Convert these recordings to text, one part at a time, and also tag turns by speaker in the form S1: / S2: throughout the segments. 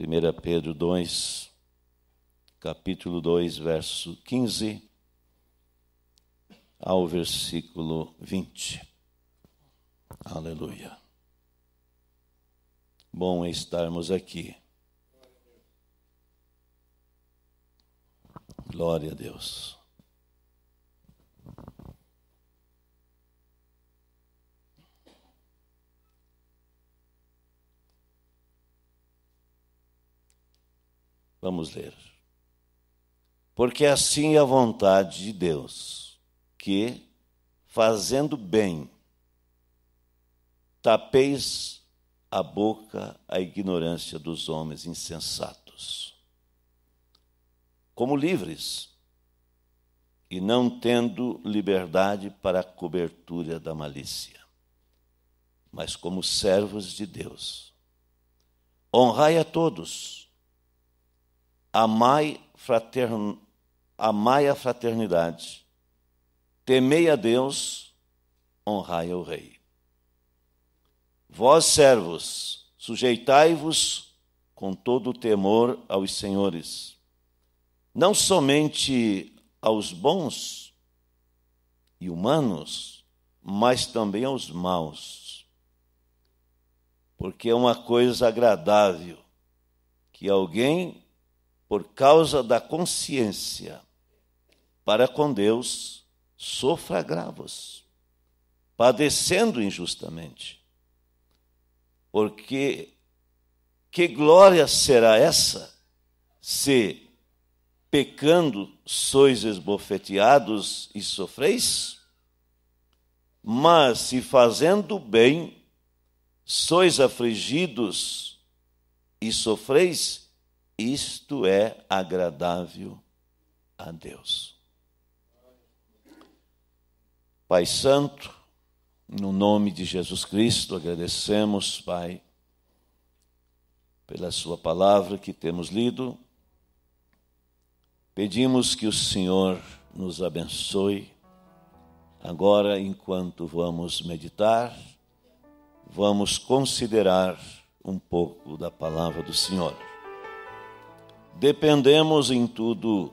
S1: 1 Pedro 2, capítulo 2, verso 15 ao versículo 20. Aleluia. Bom estarmos aqui. Glória a Deus. Vamos ler. Porque assim é a vontade de Deus, que, fazendo bem, tapeis a boca à ignorância dos homens insensatos. Como livres, e não tendo liberdade para a cobertura da malícia, mas como servos de Deus. Honrai a todos amai, fratern... amai a fraternidade, temei a Deus, honrai ao Rei. Vós, servos, sujeitai-vos com todo o temor aos senhores, não somente aos bons e humanos, mas também aos maus. Porque é uma coisa agradável que alguém por causa da consciência, para com Deus sofra agravos, padecendo injustamente. Porque que glória será essa se, pecando, sois esbofeteados e sofreis? Mas se fazendo bem, sois afligidos e sofreis, isto é agradável a Deus. Pai Santo, no nome de Jesus Cristo, agradecemos, Pai, pela Sua palavra que temos lido. Pedimos que o Senhor nos abençoe. Agora, enquanto vamos meditar, vamos considerar um pouco da palavra do Senhor. Dependemos em tudo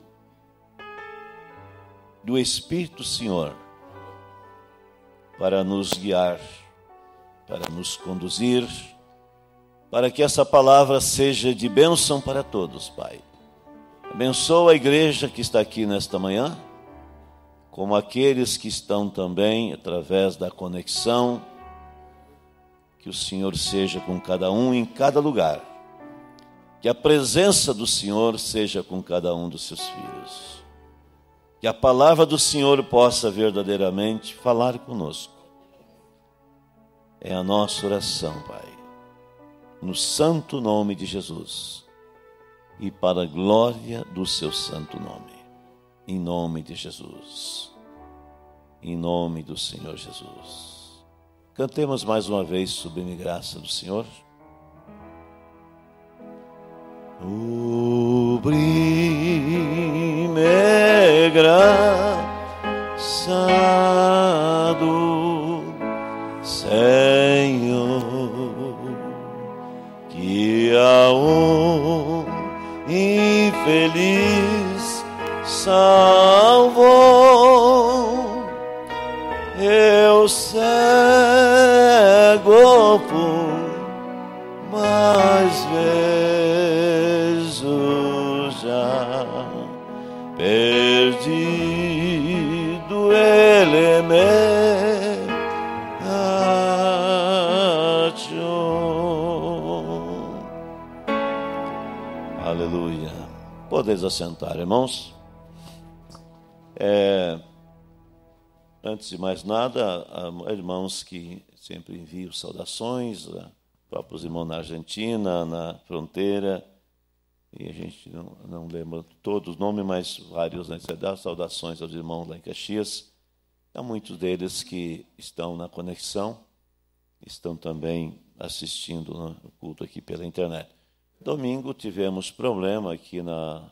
S1: do Espírito Senhor para nos guiar, para nos conduzir, para que essa palavra seja de bênção para todos, Pai. Abençoa a igreja que está aqui nesta manhã, como aqueles que estão também através da conexão. Que o Senhor seja com cada um em cada lugar que a presença do Senhor seja com cada um dos seus filhos. Que a palavra do Senhor possa verdadeiramente falar conosco. É a nossa oração, Pai. No santo nome de Jesus. E para a glória do seu santo nome. Em nome de Jesus. Em nome do Senhor Jesus. Cantemos mais uma vez, sublime graça do Senhor. Sublime graça do Senhor que a um infeliz sa. assentar, irmãos. É, antes de mais nada, irmãos que sempre envio saudações, né? próprios irmãos na Argentina, na fronteira, e a gente não, não lembra todos os nomes, mas vários, né? Dá saudações aos irmãos lá em Caxias. Há muitos deles que estão na conexão, estão também assistindo né? o culto aqui pela internet. Domingo tivemos problema aqui na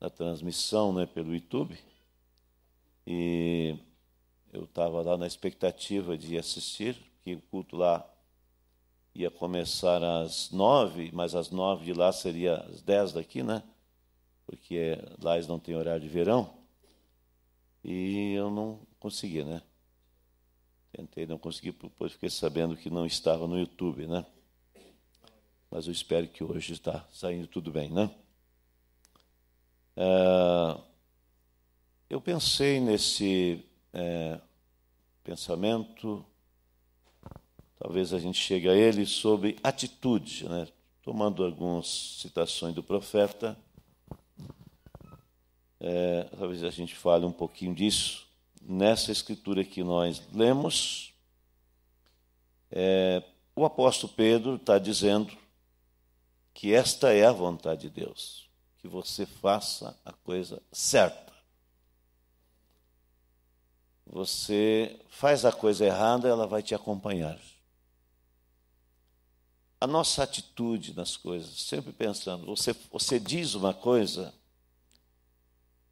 S1: da transmissão né, pelo YouTube. E eu estava lá na expectativa de assistir, que o culto lá ia começar às nove, mas às nove de lá seria às dez daqui, né? Porque lá eles não têm horário de verão. E eu não consegui, né? Tentei, não consegui, depois fiquei sabendo que não estava no YouTube, né? Mas eu espero que hoje está saindo tudo bem, né? É, eu pensei nesse é, pensamento, talvez a gente chegue a ele, sobre atitude, né? tomando algumas citações do profeta. É, talvez a gente fale um pouquinho disso nessa escritura que nós lemos. É, o apóstolo Pedro está dizendo que esta é a vontade de Deus que você faça a coisa certa. Você faz a coisa errada, ela vai te acompanhar. A nossa atitude nas coisas, sempre pensando, você, você diz uma coisa,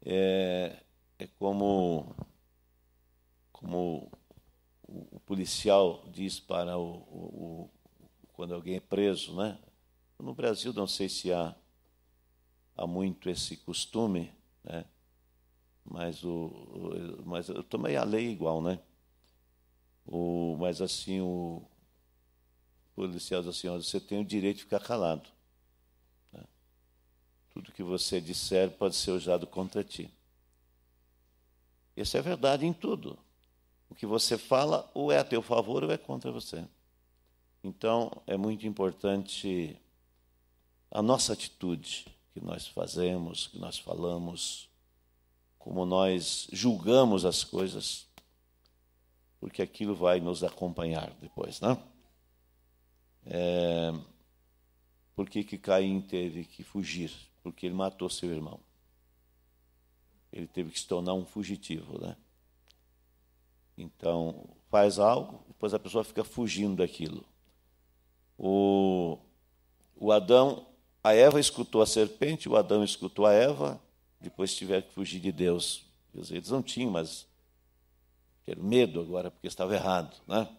S1: é, é como, como o policial diz para o, o, o, quando alguém é preso, né? No Brasil não sei se há há muito esse costume, né? mas, o, mas eu tomei a lei igual, né? O, mas assim, o policial diz assim, você tem o direito de ficar calado. Né? Tudo que você disser pode ser usado contra ti. Isso é verdade em tudo. O que você fala ou é a teu favor ou é contra você. Então, é muito importante a nossa atitude que nós fazemos, que nós falamos, como nós julgamos as coisas, porque aquilo vai nos acompanhar depois, não? Né? É, por que, que Caim teve que fugir? Porque ele matou seu irmão. Ele teve que se tornar um fugitivo, né? Então, faz algo, depois a pessoa fica fugindo daquilo. O, o Adão a Eva escutou a serpente, o Adão escutou a Eva, depois tiveram que fugir de Deus. Eles não tinham, mas ter medo agora, porque estava errado. Né?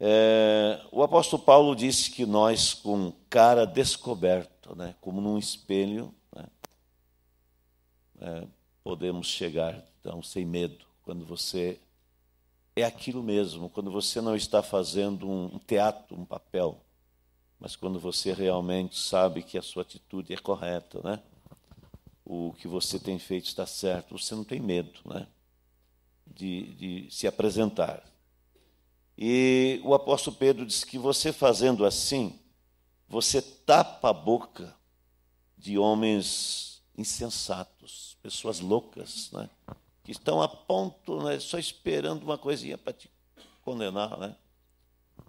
S1: É, o apóstolo Paulo disse que nós, com cara descoberta, né, como num espelho, né, é, podemos chegar, então, sem medo, quando você é aquilo mesmo, quando você não está fazendo um teatro, um papel, mas quando você realmente sabe que a sua atitude é correta, né? O que você tem feito está certo, você não tem medo, né? De, de se apresentar. E o apóstolo Pedro diz que você fazendo assim, você tapa a boca de homens insensatos, pessoas loucas, né? que estão a ponto, né, só esperando uma coisinha para te condenar. Né?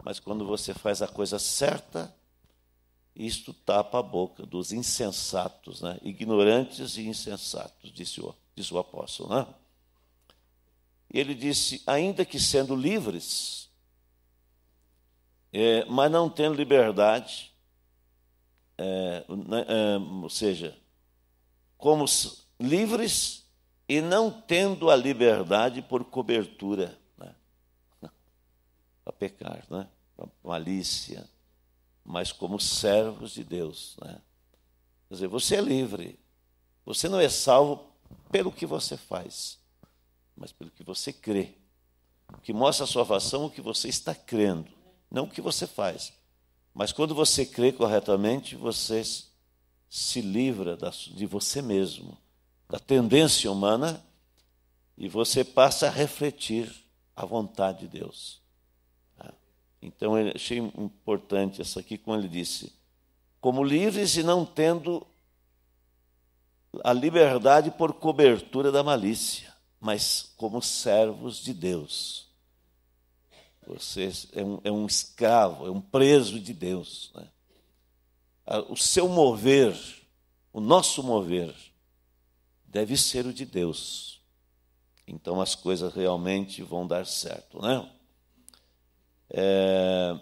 S1: Mas quando você faz a coisa certa, isto tapa a boca dos insensatos, né? ignorantes e insensatos, disse o, disse o apóstolo. Né? E ele disse: ainda que sendo livres, é, mas não tendo liberdade, é, né, é, ou seja, como livres e não tendo a liberdade por cobertura né? para pecar, né? para malícia, mas como servos de Deus. Né? Quer dizer, você é livre. Você não é salvo pelo que você faz, mas pelo que você crê. O que mostra a salvação é o que você está crendo, não o que você faz. Mas quando você crê corretamente, você se livra de você mesmo, da tendência humana, e você passa a refletir a vontade de Deus. Então, eu achei importante essa aqui, quando ele disse: como livres e não tendo a liberdade por cobertura da malícia, mas como servos de Deus. Você é um, é um escravo, é um preso de Deus. Né? O seu mover, o nosso mover, deve ser o de Deus. Então as coisas realmente vão dar certo, não é? É...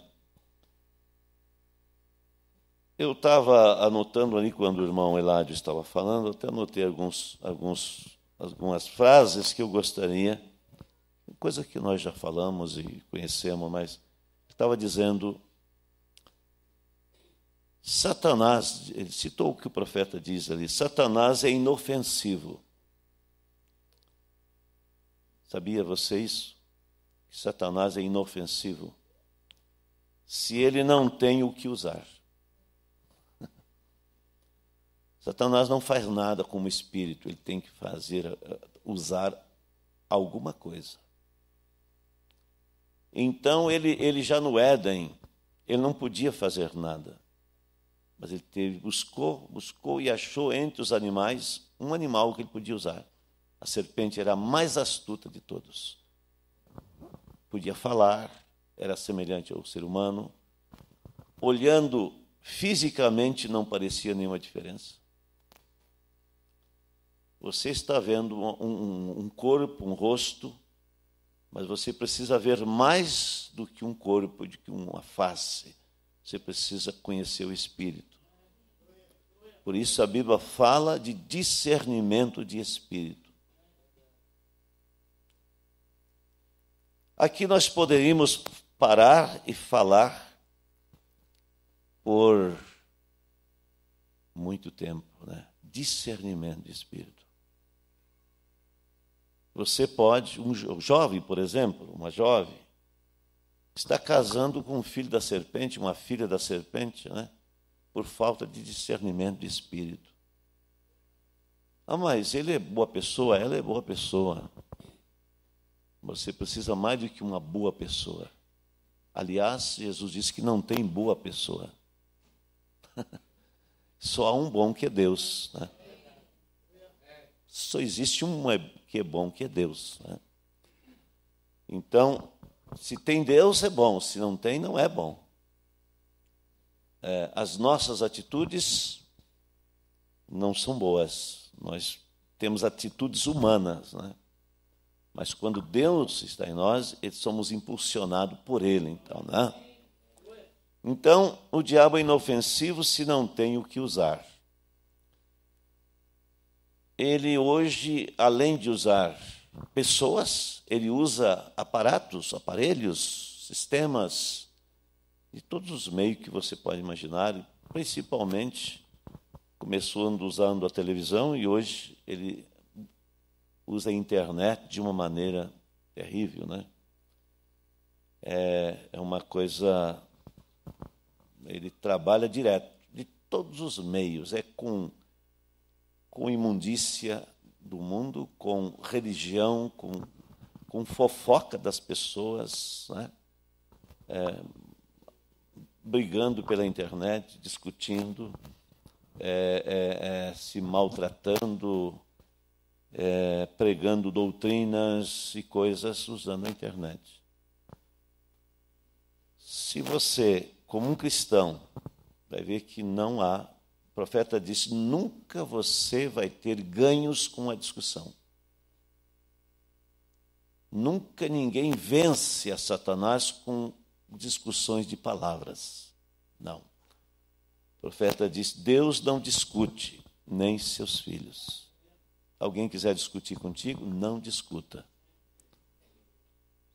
S1: Eu estava anotando ali quando o irmão Eládio estava falando, até anotei alguns, alguns, algumas frases que eu gostaria, coisa que nós já falamos e conhecemos, mas estava dizendo Satanás, ele citou o que o profeta diz ali: Satanás é inofensivo. Sabia você isso? Satanás é inofensivo se ele não tem o que usar. Satanás não faz nada como espírito, ele tem que fazer eh, usar alguma coisa. Então ele, ele já no Éden, ele não podia fazer nada. Mas ele teve, buscou, buscou e achou entre os animais um animal que ele podia usar. A serpente era a mais astuta de todos podia falar, era semelhante ao ser humano. Olhando fisicamente, não parecia nenhuma diferença. Você está vendo um, um, um corpo, um rosto, mas você precisa ver mais do que um corpo, do que uma face. Você precisa conhecer o espírito. Por isso a Bíblia fala de discernimento de espírito. Aqui nós poderíamos parar e falar por muito tempo, né? Discernimento de espírito. Você pode, um jovem, por exemplo, uma jovem, está casando com um filho da serpente, uma filha da serpente, né? Por falta de discernimento de espírito. Ah, mas ele é boa pessoa, ela é boa pessoa. Você precisa mais do que uma boa pessoa. Aliás, Jesus disse que não tem boa pessoa. Só há um bom que é Deus. Né? Só existe um é, que é bom que é Deus. Né? Então, se tem Deus é bom, se não tem, não é bom. É, as nossas atitudes não são boas. Nós temos atitudes humanas, né? Mas quando Deus está em nós, somos impulsionados por Ele, então, né? Então, o diabo é inofensivo se não tem o que usar. Ele hoje, além de usar pessoas, ele usa aparatos, aparelhos, sistemas, de todos os meios que você pode imaginar, principalmente começando usando a televisão e hoje ele usa a internet de uma maneira terrível, né? É, é uma coisa. Ele trabalha direto, de todos os meios, é com, com imundícia do mundo, com religião, com, com fofoca das pessoas, né? É, brigando pela internet, discutindo, é, é, é se maltratando é, pregando doutrinas e coisas usando a internet. Se você, como um cristão, vai ver que não há, o profeta disse: nunca você vai ter ganhos com a discussão. Nunca ninguém vence a Satanás com discussões de palavras. Não. O profeta diz: Deus não discute, nem seus filhos alguém quiser discutir contigo, não discuta.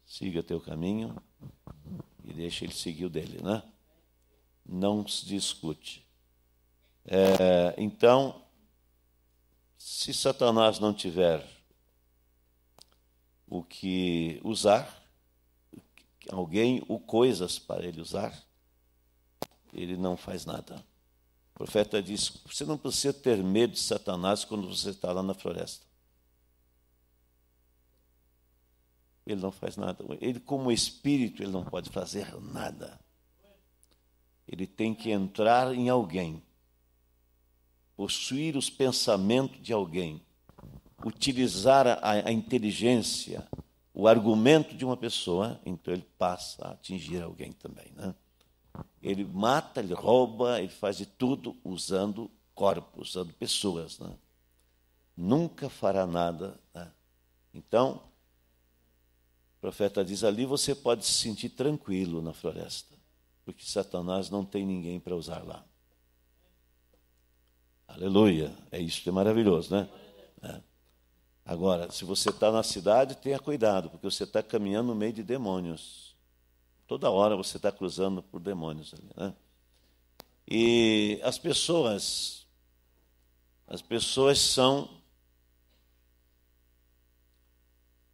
S1: Siga teu caminho e deixa ele seguir o dele, né? Não se discute. É, então, se Satanás não tiver o que usar, alguém ou coisas para ele usar, ele não faz nada. O profeta disse: você não precisa ter medo de Satanás quando você está lá na floresta. Ele não faz nada. Ele, como espírito, ele não pode fazer nada. Ele tem que entrar em alguém, possuir os pensamentos de alguém, utilizar a, a inteligência, o argumento de uma pessoa, então ele passa a atingir alguém também, né? ele mata, ele rouba, ele faz de tudo usando corpos, usando pessoas. Né? Nunca fará nada. Né? Então, o profeta diz: ali você pode se sentir tranquilo na floresta, porque Satanás não tem ninguém para usar lá. Aleluia! É isso que é maravilhoso, né? É. Agora, se você está na cidade, tenha cuidado, porque você está caminhando no meio de demônios. Toda hora você está cruzando por demônios ali, né? E as pessoas, as pessoas são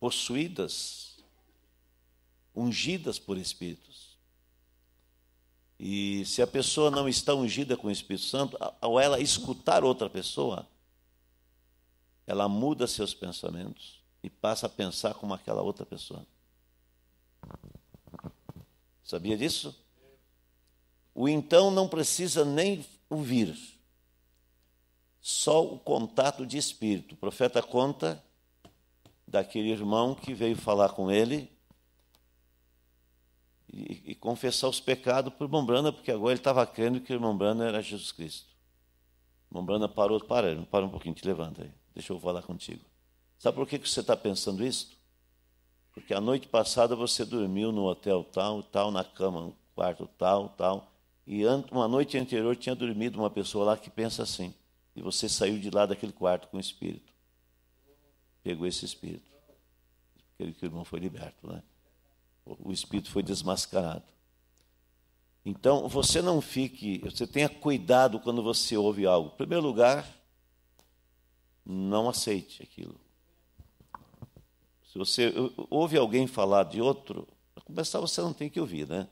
S1: possuídas, ungidas por espíritos. E se a pessoa não está ungida com o Espírito Santo, ao ela escutar outra pessoa, ela muda seus pensamentos e passa a pensar como aquela outra pessoa. Sabia disso? O então não precisa nem ouvir, só o contato de espírito. O profeta conta daquele irmão que veio falar com ele e, e confessar os pecados por o irmão Brana, porque agora ele estava crendo que o irmão Brana era Jesus Cristo. O irmão Brana parou, para, para um pouquinho, te levanta aí, deixa eu falar contigo. Sabe por que, que você está pensando isso? Porque a noite passada você dormiu no hotel tal, tal, na cama, no quarto tal, tal. E uma noite anterior tinha dormido uma pessoa lá que pensa assim. E você saiu de lá daquele quarto com o espírito. Pegou esse espírito. Aquele que o irmão foi liberto, né? O espírito foi desmascarado. Então, você não fique, você tenha cuidado quando você ouve algo. Em primeiro lugar, não aceite aquilo. Se você ouve alguém falar de outro, para começar você não tem que ouvir, né?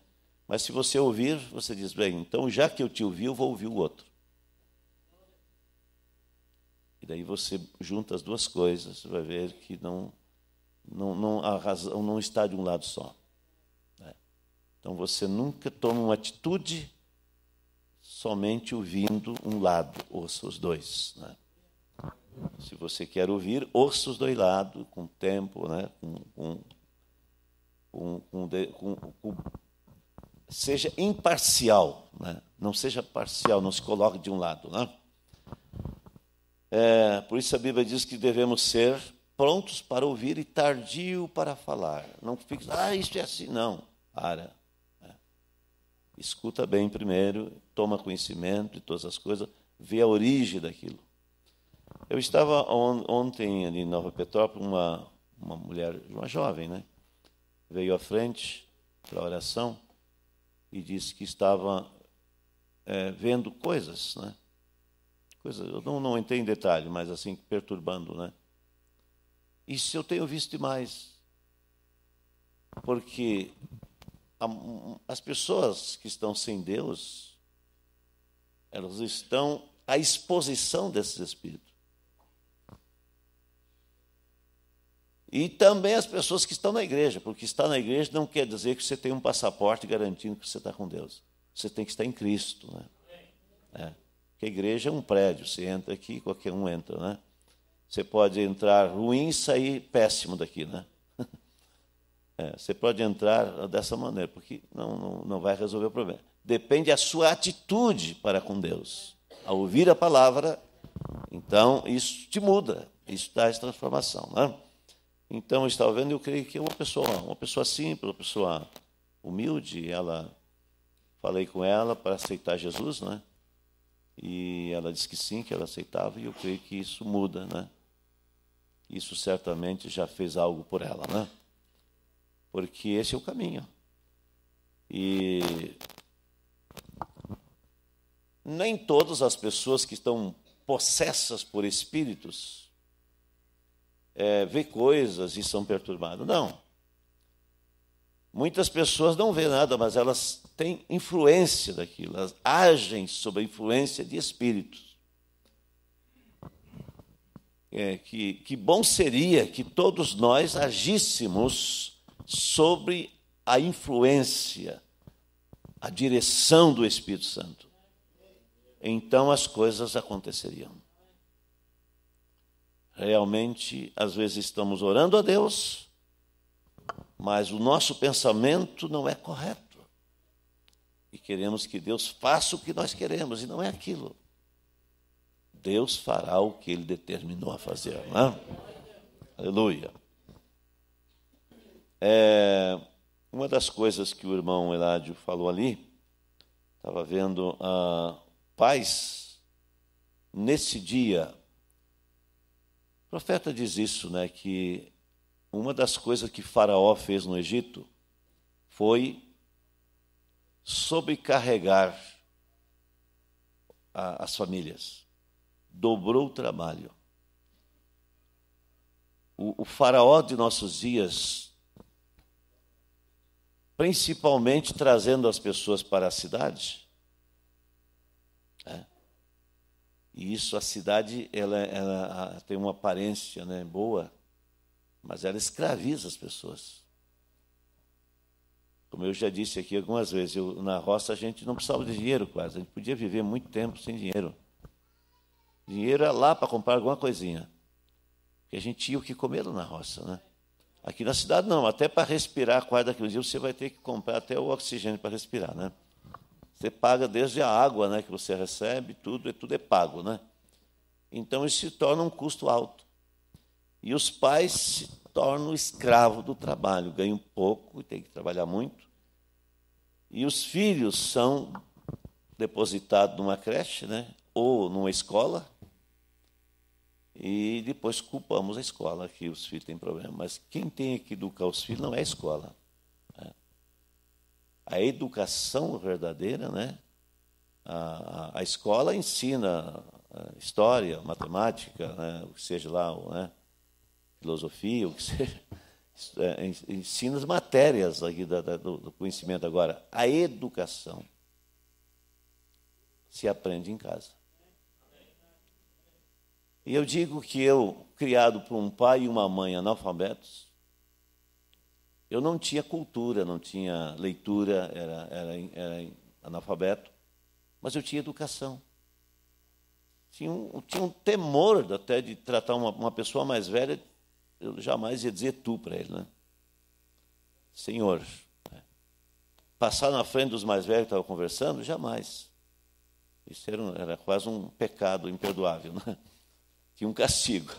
S1: Mas se você ouvir, você diz, bem, então já que eu te ouvi, eu vou ouvir o outro. E daí você junta as duas coisas, você vai ver que não, não, não a razão não está de um lado só. Né? Então você nunca toma uma atitude somente ouvindo um lado, ou os dois. Né? se você quer ouvir, Ossos dois lados, com tempo, né? com, com, com, com, com seja imparcial, né? não seja parcial, não se coloque de um lado. Né? É, por isso a Bíblia diz que devemos ser prontos para ouvir e tardio para falar. Não fique, ah, isso é assim, não. Para. É. Escuta bem primeiro, toma conhecimento de todas as coisas, vê a origem daquilo. Eu estava on, ontem ali em Nova Petrópolis, uma, uma mulher, uma jovem, né? Veio à frente para a oração e disse que estava é, vendo coisas, né? Coisas, eu não, não entrei em detalhe, mas assim, perturbando, né? E se eu tenho visto demais? Porque a, as pessoas que estão sem Deus, elas estão à exposição desses espíritos. E também as pessoas que estão na igreja, porque estar na igreja não quer dizer que você tem um passaporte garantindo que você está com Deus. Você tem que estar em Cristo. Né? É. Porque a igreja é um prédio, você entra aqui, qualquer um entra. Né? Você pode entrar ruim e sair péssimo daqui. Né? É, você pode entrar dessa maneira, porque não, não, não vai resolver o problema. Depende da sua atitude para com Deus. Ao ouvir a palavra, então isso te muda, isso traz transformação. Né? Então, eu estava vendo, e eu creio que é uma pessoa, uma pessoa simples, uma pessoa humilde, ela falei com ela para aceitar Jesus, né? E ela disse que sim, que ela aceitava, e eu creio que isso muda, né? Isso certamente já fez algo por ela, né? Porque esse é o caminho. E nem todas as pessoas que estão possessas por espíritos é, vê coisas e são perturbados. Não. Muitas pessoas não vê nada, mas elas têm influência daquilo, elas agem sob a influência de espíritos. É, que, que bom seria que todos nós agíssemos sobre a influência, a direção do Espírito Santo. Então as coisas aconteceriam realmente, às vezes estamos orando a Deus, mas o nosso pensamento não é correto. E queremos que Deus faça o que nós queremos, e não é aquilo. Deus fará o que ele determinou a fazer. Não é? Aleluia. É, uma das coisas que o irmão Eládio falou ali, estava vendo a ah, paz nesse dia o profeta diz isso, né, que uma das coisas que Faraó fez no Egito foi sobrecarregar a, as famílias, dobrou o trabalho. O, o Faraó de nossos dias, principalmente trazendo as pessoas para a cidade, E isso, a cidade, ela, ela tem uma aparência né, boa, mas ela escraviza as pessoas. Como eu já disse aqui algumas vezes, eu, na roça a gente não precisava de dinheiro quase, a gente podia viver muito tempo sem dinheiro. Dinheiro era é lá para comprar alguma coisinha. Porque a gente tinha o que comer na roça, né? Aqui na cidade não, até para respirar quase daquele dia você vai ter que comprar até o oxigênio para respirar, né? Você paga desde a água né, que você recebe, tudo, tudo é pago. Né? Então isso se torna um custo alto. E os pais se tornam escravos do trabalho, ganham pouco e têm que trabalhar muito. E os filhos são depositados numa creche, né? ou numa escola, e depois culpamos a escola que os filhos têm problema. Mas quem tem que educar os filhos não é a escola a educação verdadeira, né? A, a, escola ensina é, história, matemática, né? o que seja lá, né? filosofia, o que seja. É, ensina as matérias aqui da, da, do conhecimento agora. A educação se aprende em casa. E eu digo que eu, criado por um pai e uma mãe analfabetos, eu não tinha cultura, não tinha leitura, era, era, era analfabeto, mas eu tinha educação. Tinha um, tinha um temor até de tratar uma, uma pessoa mais velha, eu jamais ia dizer tu para ele, né? Senhor. Passar na frente dos mais velhos que estavam conversando, jamais. Isso era, era quase um pecado imperdoável, né? Tinha um castigo.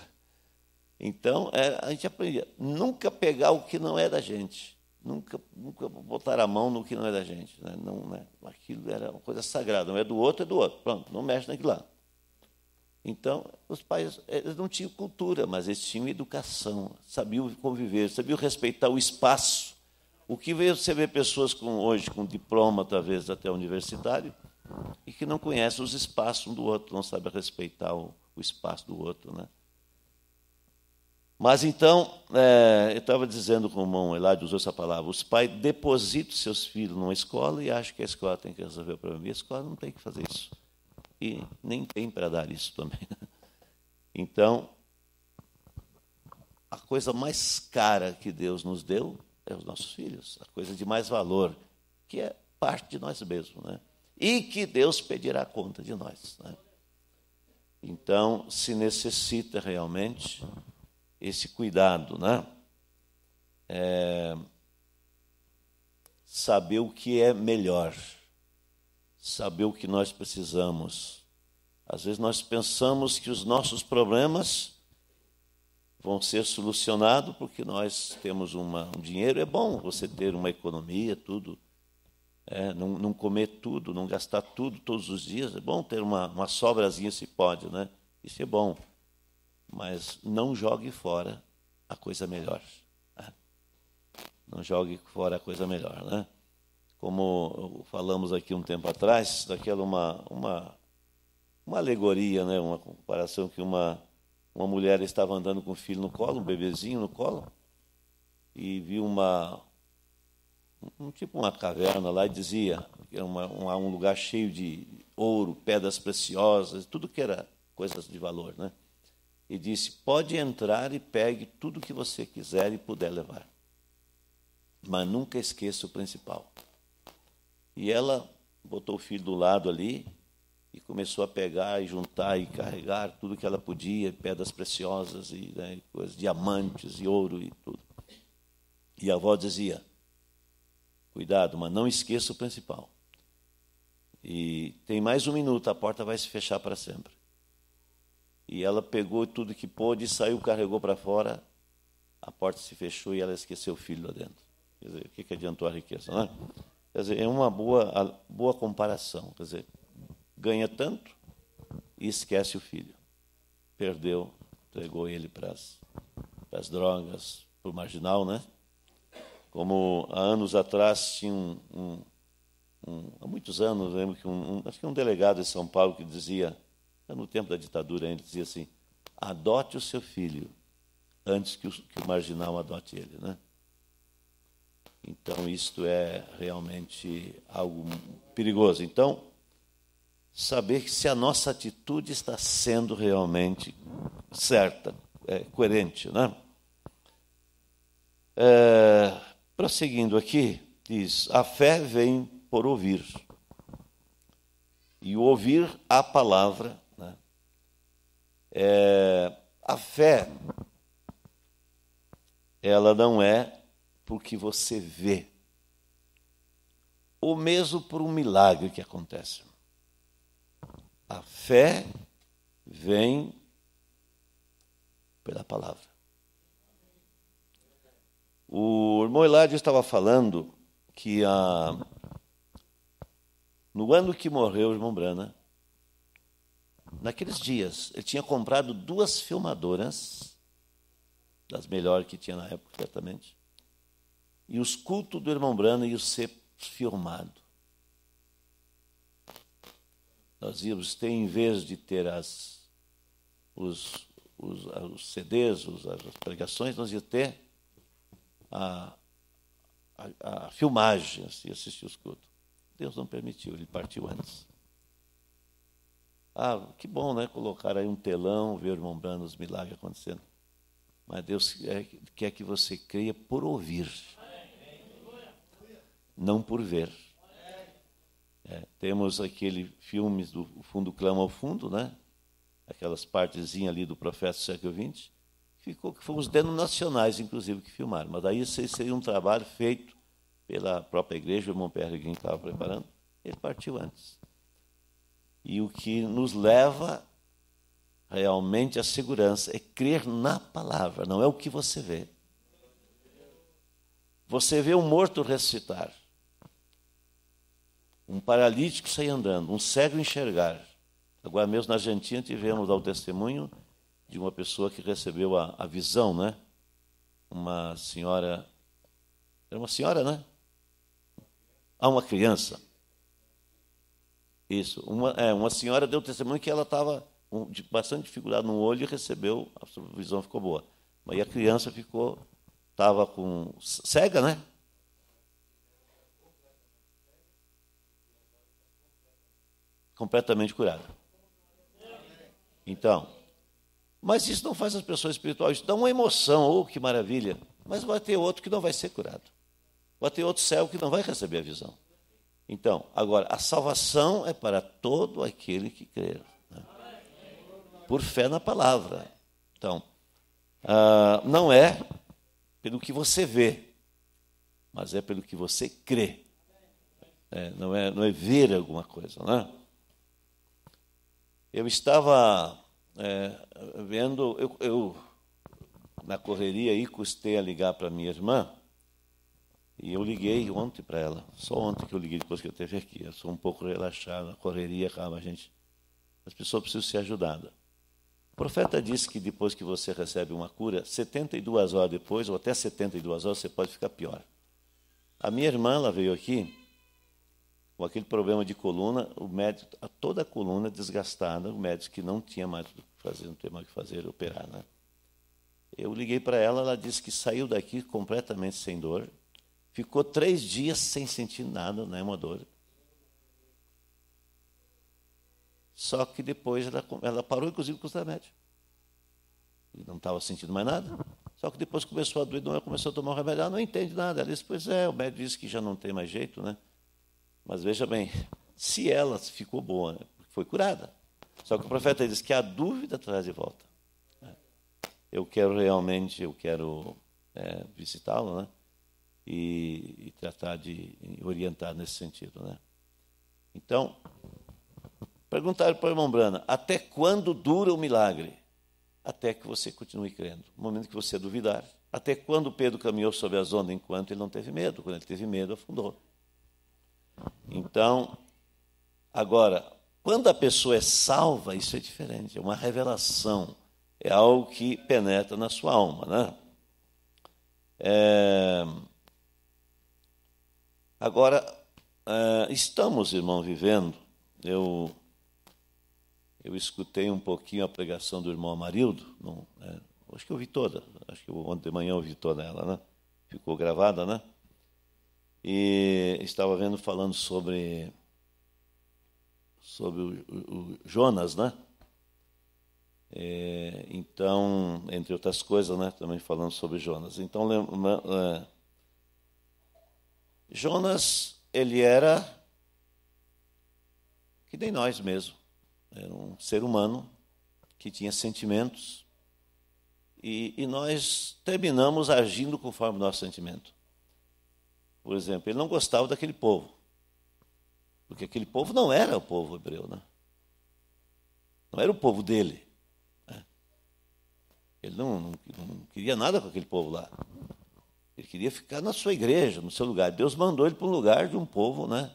S1: Então, é, a gente aprendia. Nunca pegar o que não é da gente. Nunca, nunca botar a mão no que não é da gente. Né? Não, né? Aquilo era uma coisa sagrada. Não é do outro, é do outro. Pronto, não mexe naquilo lá. Então, os pais eles não tinham cultura, mas eles tinham educação, sabiam conviver, sabiam respeitar o espaço. O que você vê pessoas com, hoje com diploma, talvez até universitário, e que não conhecem os espaços um do outro, não sabem respeitar o, o espaço do outro. Né? Mas então, é, eu estava dizendo com o irmão Eladio, usou essa palavra, os pais depositam seus filhos numa escola e acham que a escola tem que resolver o problema. E a escola não tem que fazer isso. E nem tem para dar isso também. Então, a coisa mais cara que Deus nos deu é os nossos filhos, a coisa de mais valor, que é parte de nós mesmos. Né? E que Deus pedirá conta de nós. Né? Então, se necessita realmente esse cuidado, né? É, saber o que é melhor, saber o que nós precisamos. Às vezes nós pensamos que os nossos problemas vão ser solucionados porque nós temos uma, um dinheiro. É bom você ter uma economia, tudo. É, não, não, comer tudo, não gastar tudo todos os dias. É bom ter uma, uma sobrazinha se pode, né? Isso é bom mas não jogue fora a coisa melhor. Né? Não jogue fora a coisa melhor, né? Como falamos aqui um tempo atrás, daquela uma, uma, uma alegoria, né? uma comparação que uma, uma mulher estava andando com o filho no colo, um bebezinho no colo, e viu uma, um, tipo uma caverna lá e dizia que era uma, uma, um lugar cheio de ouro, pedras preciosas, tudo que era coisas de valor, né? e disse: Pode entrar e pegue tudo o que você quiser e puder levar. Mas nunca esqueça o principal. E ela botou o filho do lado ali e começou a pegar e juntar e carregar tudo que ela podia, pedras preciosas e né, coisas, diamantes e ouro e tudo. E a avó dizia: Cuidado, mas não esqueça o principal. E tem mais um minuto, a porta vai se fechar para sempre. E ela pegou tudo que pôde, saiu, carregou para fora, a porta se fechou e ela esqueceu o filho lá dentro. Quer dizer, o que, que adiantou a riqueza? Não é? Quer dizer, é uma boa, boa comparação. Quer dizer, ganha tanto e esquece o filho. Perdeu, entregou ele para as, para as drogas, para o marginal, né? Como há anos atrás tinha um, um, um há muitos anos, lembro que um, um, acho que um delegado de São Paulo que dizia no tempo da ditadura ainda, dizia assim: adote o seu filho antes que o, que o marginal adote ele. Né? Então, isto é realmente algo perigoso. Então, saber que se a nossa atitude está sendo realmente certa, é, coerente. Né? É, prosseguindo aqui, diz: a fé vem por ouvir, e ouvir a palavra é, a fé, ela não é porque você vê, ou mesmo por um milagre que acontece. A fé vem pela palavra. O irmão Eladio estava falando que a, no ano que morreu o irmão Brana, naqueles dias, ele tinha comprado duas filmadoras, das melhores que tinha na época, certamente, e os cultos do irmão Brano iam ser filmados. Nós íamos ter, em vez de ter as, os, os, ah, os CDs, os, as pregações, nós íamos ter a, a, a filmagem, assim, assistir os cultos. Deus não permitiu, ele partiu antes. Ah, que bom, né? Colocar aí um telão, ver montando os milagres acontecendo. Mas Deus é, quer que você creia por ouvir, não por ver. É, temos aquele filme do Fundo Clama ao Fundo, né? Aquelas partezinhas ali do profeta do século XX. Ficou, que foram os nacionais, inclusive, que filmaram. Mas daí isso seria um trabalho feito pela própria igreja, o irmão Pierre que estava preparando. Ele partiu antes. E o que nos leva realmente à segurança é crer na palavra, não é o que você vê. Você vê um morto ressuscitar, um paralítico sair andando, um cego enxergar. Agora mesmo na Argentina tivemos o testemunho de uma pessoa que recebeu a, a visão, né? Uma senhora. Era uma senhora, né? a uma criança isso. Uma, é, uma senhora deu testemunho que ela estava um, de bastante dificuldade no olho e recebeu, a visão ficou boa. Mas a criança ficou, estava com. cega, né? Completamente curada. Então, mas isso não faz as pessoas espirituais. Isso dá uma emoção, ou oh, que maravilha. Mas vai ter outro que não vai ser curado. Vai ter outro céu que não vai receber a visão. Então, agora, a salvação é para todo aquele que crer. Né? Por fé na palavra. Então, ah, não é pelo que você vê, mas é pelo que você crê. É, não, é, não é ver alguma coisa, né? Eu estava é, vendo, eu, eu na correria aí custei a ligar para minha irmã, e eu liguei ontem para ela, só ontem que eu liguei depois que eu esteve aqui. Eu sou um pouco relaxado, a correria acaba, gente. As pessoas precisam ser ajudadas. O profeta disse que depois que você recebe uma cura, 72 horas depois, ou até 72 horas, você pode ficar pior. A minha irmã, ela veio aqui com aquele problema de coluna, o médico, toda a coluna desgastada, o médico que não tinha mais o que fazer, não tinha mais o que fazer, operar, né? Eu liguei para ela, ela disse que saiu daqui completamente sem dor, Ficou três dias sem sentir nada, né, uma dor. Só que depois ela, ela parou, inclusive, com os remédios. E não estava sentindo mais nada. Só que depois começou a doer, não, começou a tomar o remédio. Ela não entende nada. Ela disse, pois é, o médico disse que já não tem mais jeito, né? Mas veja bem, se ela ficou boa, né, foi curada. Só que o profeta diz que a dúvida traz de volta. Eu quero realmente, eu quero é, visitá-lo, né? e, e tratar de orientar nesse sentido. Né? Então, perguntaram para o irmão Brana, até quando dura o milagre? Até que você continue crendo. No momento que você duvidar. Até quando Pedro caminhou sobre as ondas enquanto ele não teve medo? Quando ele teve medo, afundou. Então, agora, quando a pessoa é salva, isso é diferente, é uma revelação, é algo que penetra na sua alma, né? É... Agora, é, estamos, irmão, vivendo. Eu, eu escutei um pouquinho a pregação do irmão Amarildo. Não, é, acho que eu vi toda. Acho que ontem de manhã eu vi toda ela, né? Ficou gravada, né? E estava vendo falando sobre, sobre o, o, o Jonas, né? É, então, entre outras coisas, né? Também falando sobre Jonas. Então, lembra. É, Jonas, ele era que nem nós mesmo. Era um ser humano que tinha sentimentos. E, e, nós terminamos agindo conforme o nosso sentimento. Por exemplo, ele não gostava daquele povo. Porque aquele povo não era o povo hebreu, né? Não era o povo dele. Né? Ele não, não, não queria nada com aquele povo lá. Ele queria ficar na sua igreja, no seu lugar. Deus mandou ele para o lugar de um povo, né?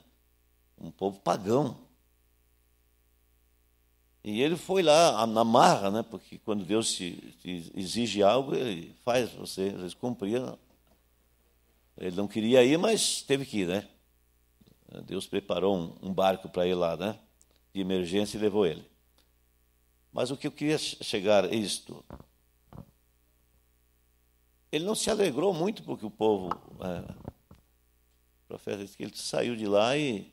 S1: Um povo pagão. E ele foi lá na marra, né? Porque quando Deus te, te exige algo, ele faz você, às vezes cumprir. Ele não queria ir, mas teve que ir, né? Deus preparou um, um barco para ir lá, né? De emergência e levou ele. Mas o que eu queria chegar é isto ele não se alegrou muito porque o povo. É, o profeta disse que ele saiu de lá e,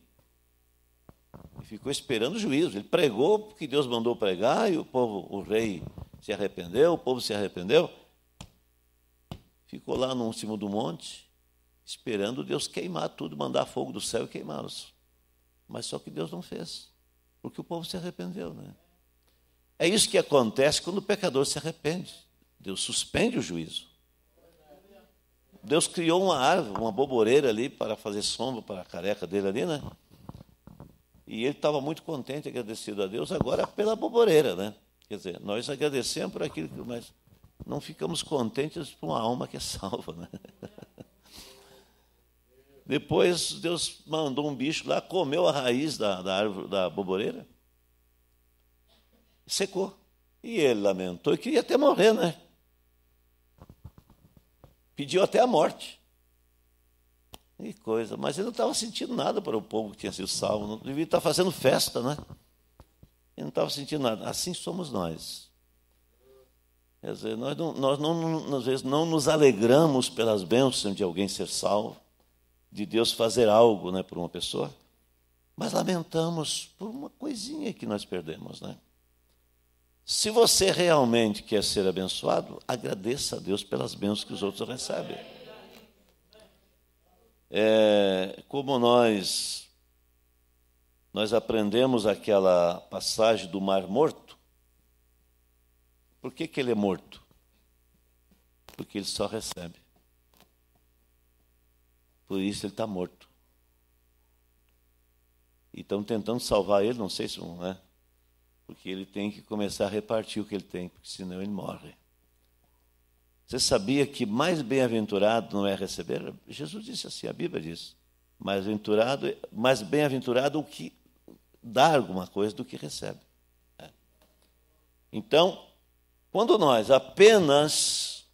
S1: e ficou esperando o juízo. Ele pregou porque Deus mandou pregar e o povo, o rei se arrependeu, o povo se arrependeu. Ficou lá no cimo do monte, esperando Deus queimar tudo, mandar fogo do céu e queimá-los. Mas só que Deus não fez, porque o povo se arrependeu, né? É isso que acontece quando o pecador se arrepende. Deus suspende o juízo. Deus criou uma árvore, uma boboreira ali para fazer sombra para a careca dele ali, né? E ele estava muito contente, agradecido a Deus, agora pela boboreira, né? Quer dizer, nós agradecemos por aquilo que mas não ficamos contentes por uma alma que é salva, né? Depois Deus mandou um bicho lá, comeu a raiz da, da árvore da boboreira, secou. E ele lamentou e queria até morrer, né? Pediu até a morte. Que coisa, mas ele não estava sentindo nada para o povo que tinha sido salvo, não devia estar fazendo festa, né? Ele não estava sentindo nada. Assim somos nós. Quer dizer, nós, não, nós não, às vezes não nos alegramos pelas bênçãos de alguém ser salvo, de Deus fazer algo né, por uma pessoa, mas lamentamos por uma coisinha que nós perdemos, né? Se você realmente quer ser abençoado, agradeça a Deus pelas bênçãos que os outros recebem. É, como nós nós aprendemos aquela passagem do mar morto, por que, que ele é morto? Porque ele só recebe. Por isso ele está morto. E estão tentando salvar ele, não sei se não é. Né? Porque ele tem que começar a repartir o que ele tem, porque senão ele morre. Você sabia que mais bem-aventurado não é receber? Jesus disse assim, a Bíblia diz: mais aventurado, mais bem-aventurado o que dá alguma coisa do que recebe. É. Então, quando nós apenas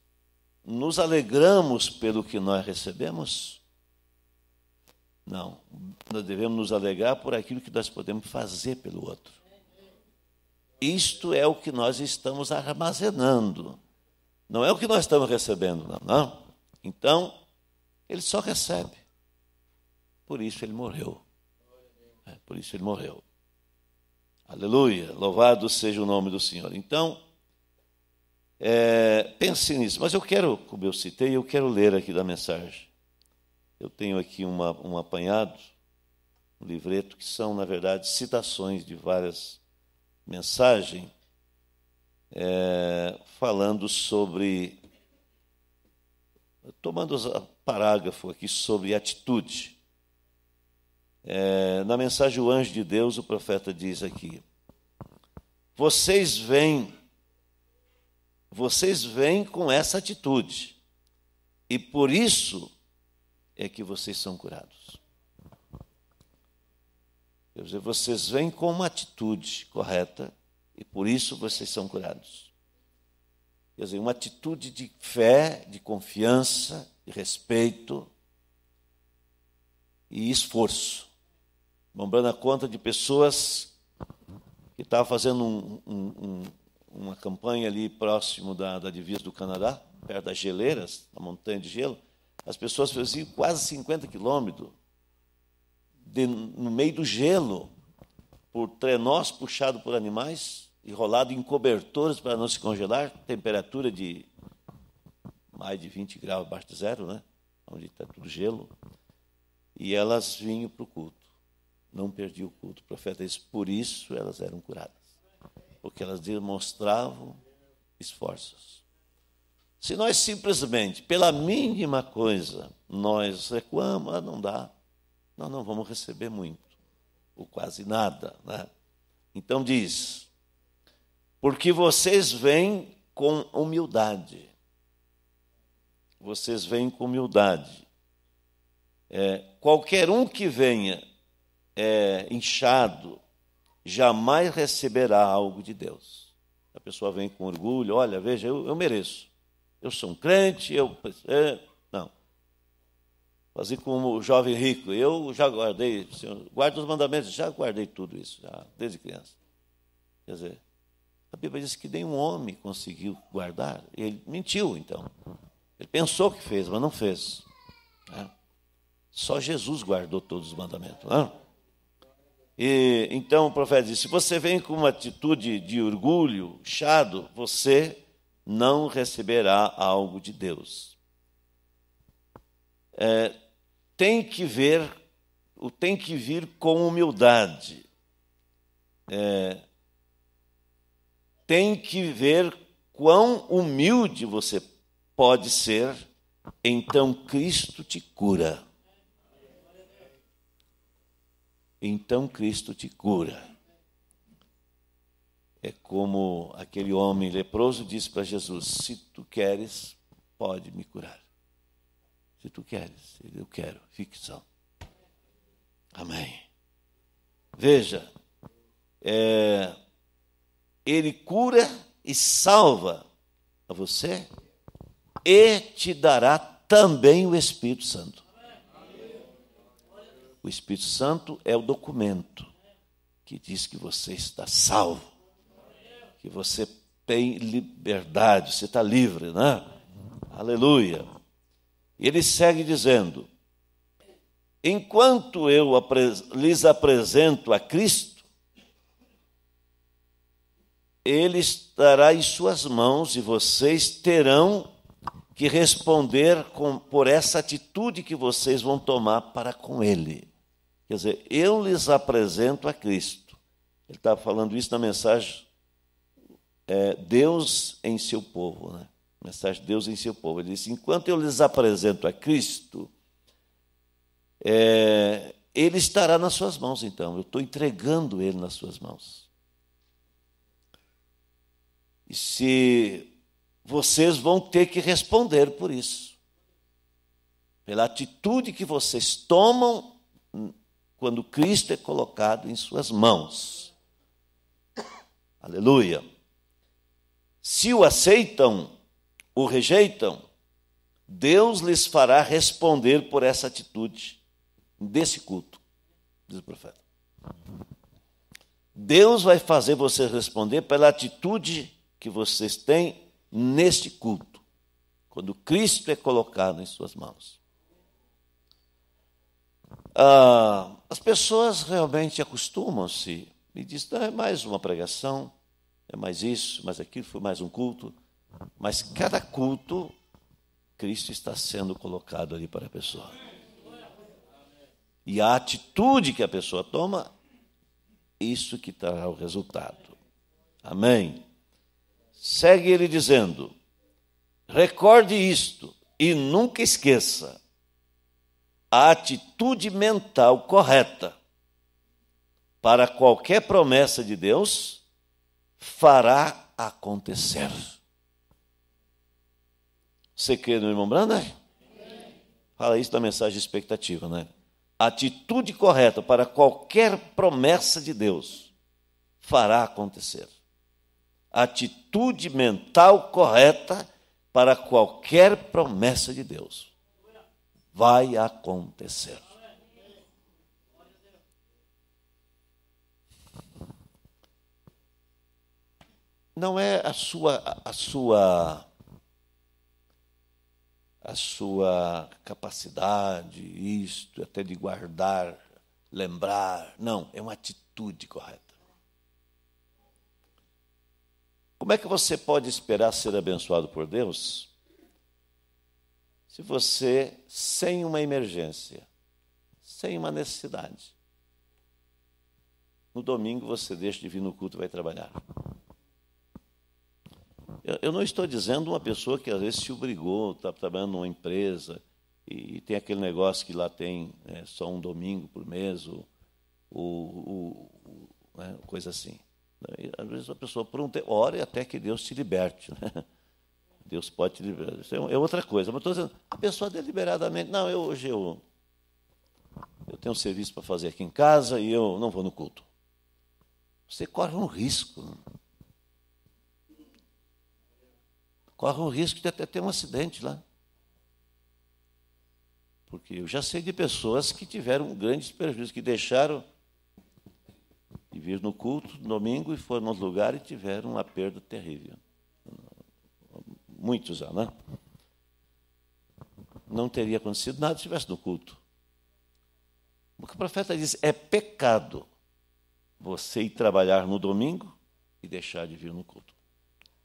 S1: nos alegramos pelo que nós recebemos, não, nós devemos nos alegrar por aquilo que nós podemos fazer pelo outro. Isto é o que nós estamos armazenando. Não é o que nós estamos recebendo, não. não. Então, ele só recebe. Por isso ele morreu. É, por isso ele morreu. Aleluia. Louvado seja o nome do Senhor. Então, é, pense nisso. Mas eu quero, como eu citei, eu quero ler aqui da mensagem. Eu tenho aqui uma, um apanhado, um livreto, que são, na verdade, citações de várias mensagem é, falando sobre. Tomando um parágrafo aqui sobre atitude. É, na mensagem O Anjo de Deus, o profeta diz aqui: Vocês vêm, vocês vêm com essa atitude, e por isso é que vocês são curados. Quer dizer, vocês vêm com uma atitude correta e por isso vocês são curados. Quer dizer, uma atitude de fé, de confiança, de respeito e esforço. Lembrando a conta de pessoas que estavam fazendo um, um, um, uma campanha ali próximo da, da divisa do Canadá, perto das geleiras, na montanha de gelo, as pessoas faziam quase 50 quilômetros de, no meio do gelo, por trenós puxado por animais, enrolado em cobertores para não se congelar, temperatura de mais de 20 graus abaixo de zero, né? onde está tudo gelo. E elas vinham para o culto. Não perdi o culto. O profeta disse, por isso elas eram curadas. Porque elas demonstravam esforços. Se nós simplesmente, pela mínima coisa, nós recuamos, ah, não dá nós não vamos receber muito, ou quase nada. Né? Então diz: porque vocês vêm com humildade. Vocês vêm com humildade. É, qualquer um que venha é, inchado jamais receberá algo de Deus. A pessoa vem com orgulho, olha, veja, eu, eu mereço. Eu sou um crente, eu. É, fazer assim como o jovem rico. Eu já guardei, Senhor, os mandamentos, já guardei tudo isso, já, desde criança. Quer dizer, a Bíblia diz que nenhum homem conseguiu guardar. Ele mentiu, então. Ele pensou que fez, mas não fez. Né? Só Jesus guardou todos os mandamentos. Né? E, então o profeta diz: se você vem com uma atitude de orgulho, chado, você não receberá algo de Deus. É, tem que ver, o tem que vir com humildade. É, tem que ver quão humilde você pode ser, então Cristo te cura. Então Cristo te cura. É como aquele homem leproso disse para Jesus: Se tu queres, pode me curar. Se tu queres, eu quero, ficção. Amém. Veja, é, ele cura e salva a você e te dará também o Espírito Santo. O Espírito Santo é o documento que diz que você está salvo, que você tem liberdade, você está livre, é? Aleluia. Ele segue dizendo: Enquanto eu lhes apresento a Cristo, ele estará em suas mãos e vocês terão que responder com, por essa atitude que vocês vão tomar para com ele. Quer dizer, eu lhes apresento a Cristo. Ele está falando isso na mensagem é, Deus em seu povo, né? mensagem de Deus em seu povo. Ele disse: Enquanto eu lhes apresento a Cristo, é, ele estará nas suas mãos, então. Eu estou entregando ele nas suas mãos. E se vocês vão ter que responder por isso, pela atitude que vocês tomam quando Cristo é colocado em suas mãos. Aleluia. Se o aceitam, o rejeitam, Deus lhes fará responder por essa atitude desse culto, diz o profeta. Deus vai fazer vocês responder pela atitude que vocês têm neste culto, quando Cristo é colocado em suas mãos. Ah, as pessoas realmente acostumam-se e dizem: ah, é mais uma pregação, é mais isso, mais aquilo, foi mais um culto. Mas cada culto, Cristo está sendo colocado ali para a pessoa. E a atitude que a pessoa toma, isso que trará o resultado. Amém. Segue ele dizendo: recorde isto e nunca esqueça a atitude mental correta para qualquer promessa de Deus fará acontecer. Você crê no irmão Branda? Fala isso da mensagem de expectativa, né? Atitude correta para qualquer promessa de Deus fará acontecer. Atitude mental correta para qualquer promessa de Deus vai acontecer. Não é a sua a sua a sua capacidade, isto, até de guardar, lembrar. Não, é uma atitude correta. Como é que você pode esperar ser abençoado por Deus se você, sem uma emergência, sem uma necessidade, no domingo você deixa de vir no culto e vai trabalhar? Eu, eu não estou dizendo uma pessoa que às vezes se obrigou, está trabalhando numa empresa e, e, tem aquele negócio que lá tem é, só um domingo por mês, ou, ou, ou né, coisa assim. E, às vezes a pessoa pergunta, ore até que Deus te liberte. Né? Deus pode te liberar. Isso é, é outra coisa. Mas estou dizendo, a pessoa deliberadamente, não, eu, hoje eu, eu tenho um serviço para fazer aqui em casa e eu não vou no culto. Você corre um risco. corre o risco de até ter um acidente lá. Porque eu já sei de pessoas que tiveram grandes prejuízos, que deixaram de vir no culto no domingo e foram aos lugares e tiveram uma perda terrível. Muitos já, né? Não teria acontecido nada se estivesse no culto. O que o profeta diz é pecado você ir trabalhar no domingo e deixar de vir no culto.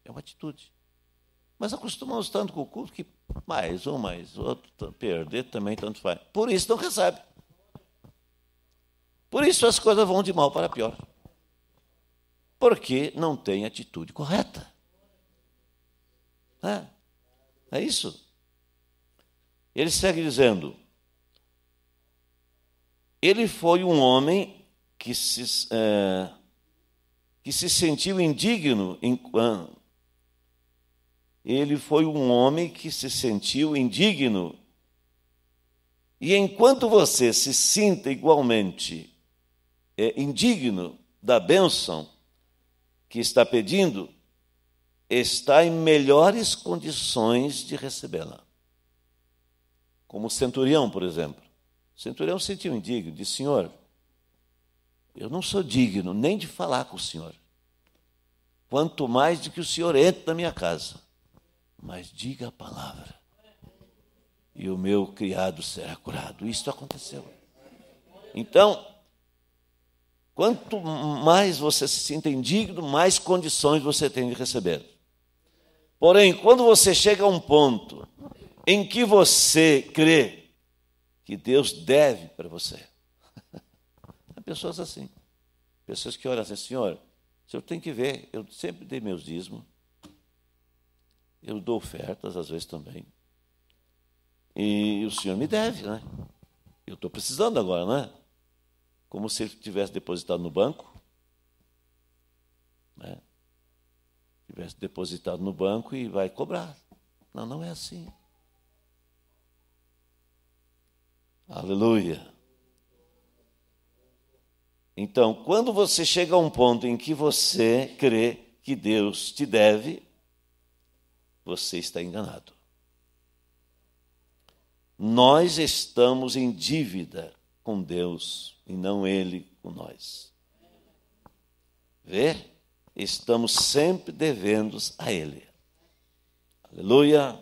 S1: É uma atitude. Mas acostumamos tanto com o culto que mais um, mais outro, perder também tanto faz. Por isso não recebe. Por isso as coisas vão de mal para pior. Porque não tem atitude correta. É, é isso. Ele segue dizendo: ele foi um homem que se, é, que se sentiu indigno enquanto ele foi um homem que se sentiu indigno. E enquanto você se sinta igualmente é, indigno da bênção que está pedindo, está em melhores condições de recebê-la. Como o centurião, por exemplo. O centurião se sentiu indigno, disse: Senhor, eu não sou digno nem de falar com o senhor, quanto mais de que o senhor entre na minha casa mas diga a palavra, e o meu criado será curado. Isso aconteceu. Então, quanto mais você se sinta indigno, mais condições você tem de receber. Porém, quando você chega a um ponto em que você crê que Deus deve para você, há pessoas assim, pessoas que oram assim, Senhor, o Senhor tem que ver, eu sempre dei meus dízimos, eu dou ofertas, às vezes também. E o senhor me deve, né? Eu estou precisando agora, né? Como se ele tivesse depositado no banco. Né? Tivesse depositado no banco e vai cobrar. Não, não é assim. Aleluia. Então, quando você chega a um ponto em que você crê que Deus te deve, você está enganado. Nós estamos em dívida com Deus e não Ele com nós. Vê? Estamos sempre devendo a Ele. Aleluia!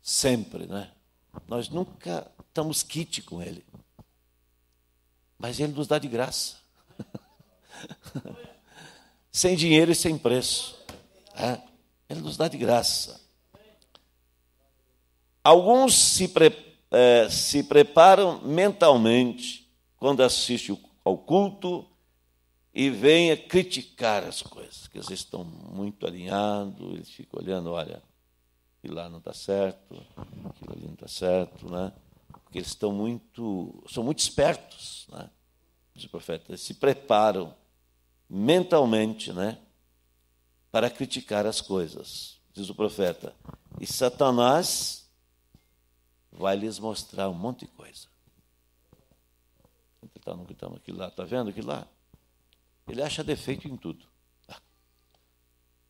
S1: Sempre, né? Nós nunca estamos quite com Ele. Mas Ele nos dá de graça. sem dinheiro e sem preço. É? Ele nos dá de graça. Alguns se, pre, é, se preparam mentalmente quando assistem ao culto e vêm a criticar as coisas, que às vezes estão muito alinhados, eles ficam olhando, olha, aquilo lá não está certo, aquilo ali não está certo, né? porque eles estão muito, são muito espertos, né? os profetas, eles se preparam mentalmente, né? para criticar as coisas, diz o profeta. E Satanás vai lhes mostrar um monte de coisa. Ele está tá aqui lá, está vendo aqui lá? Ele acha defeito em tudo.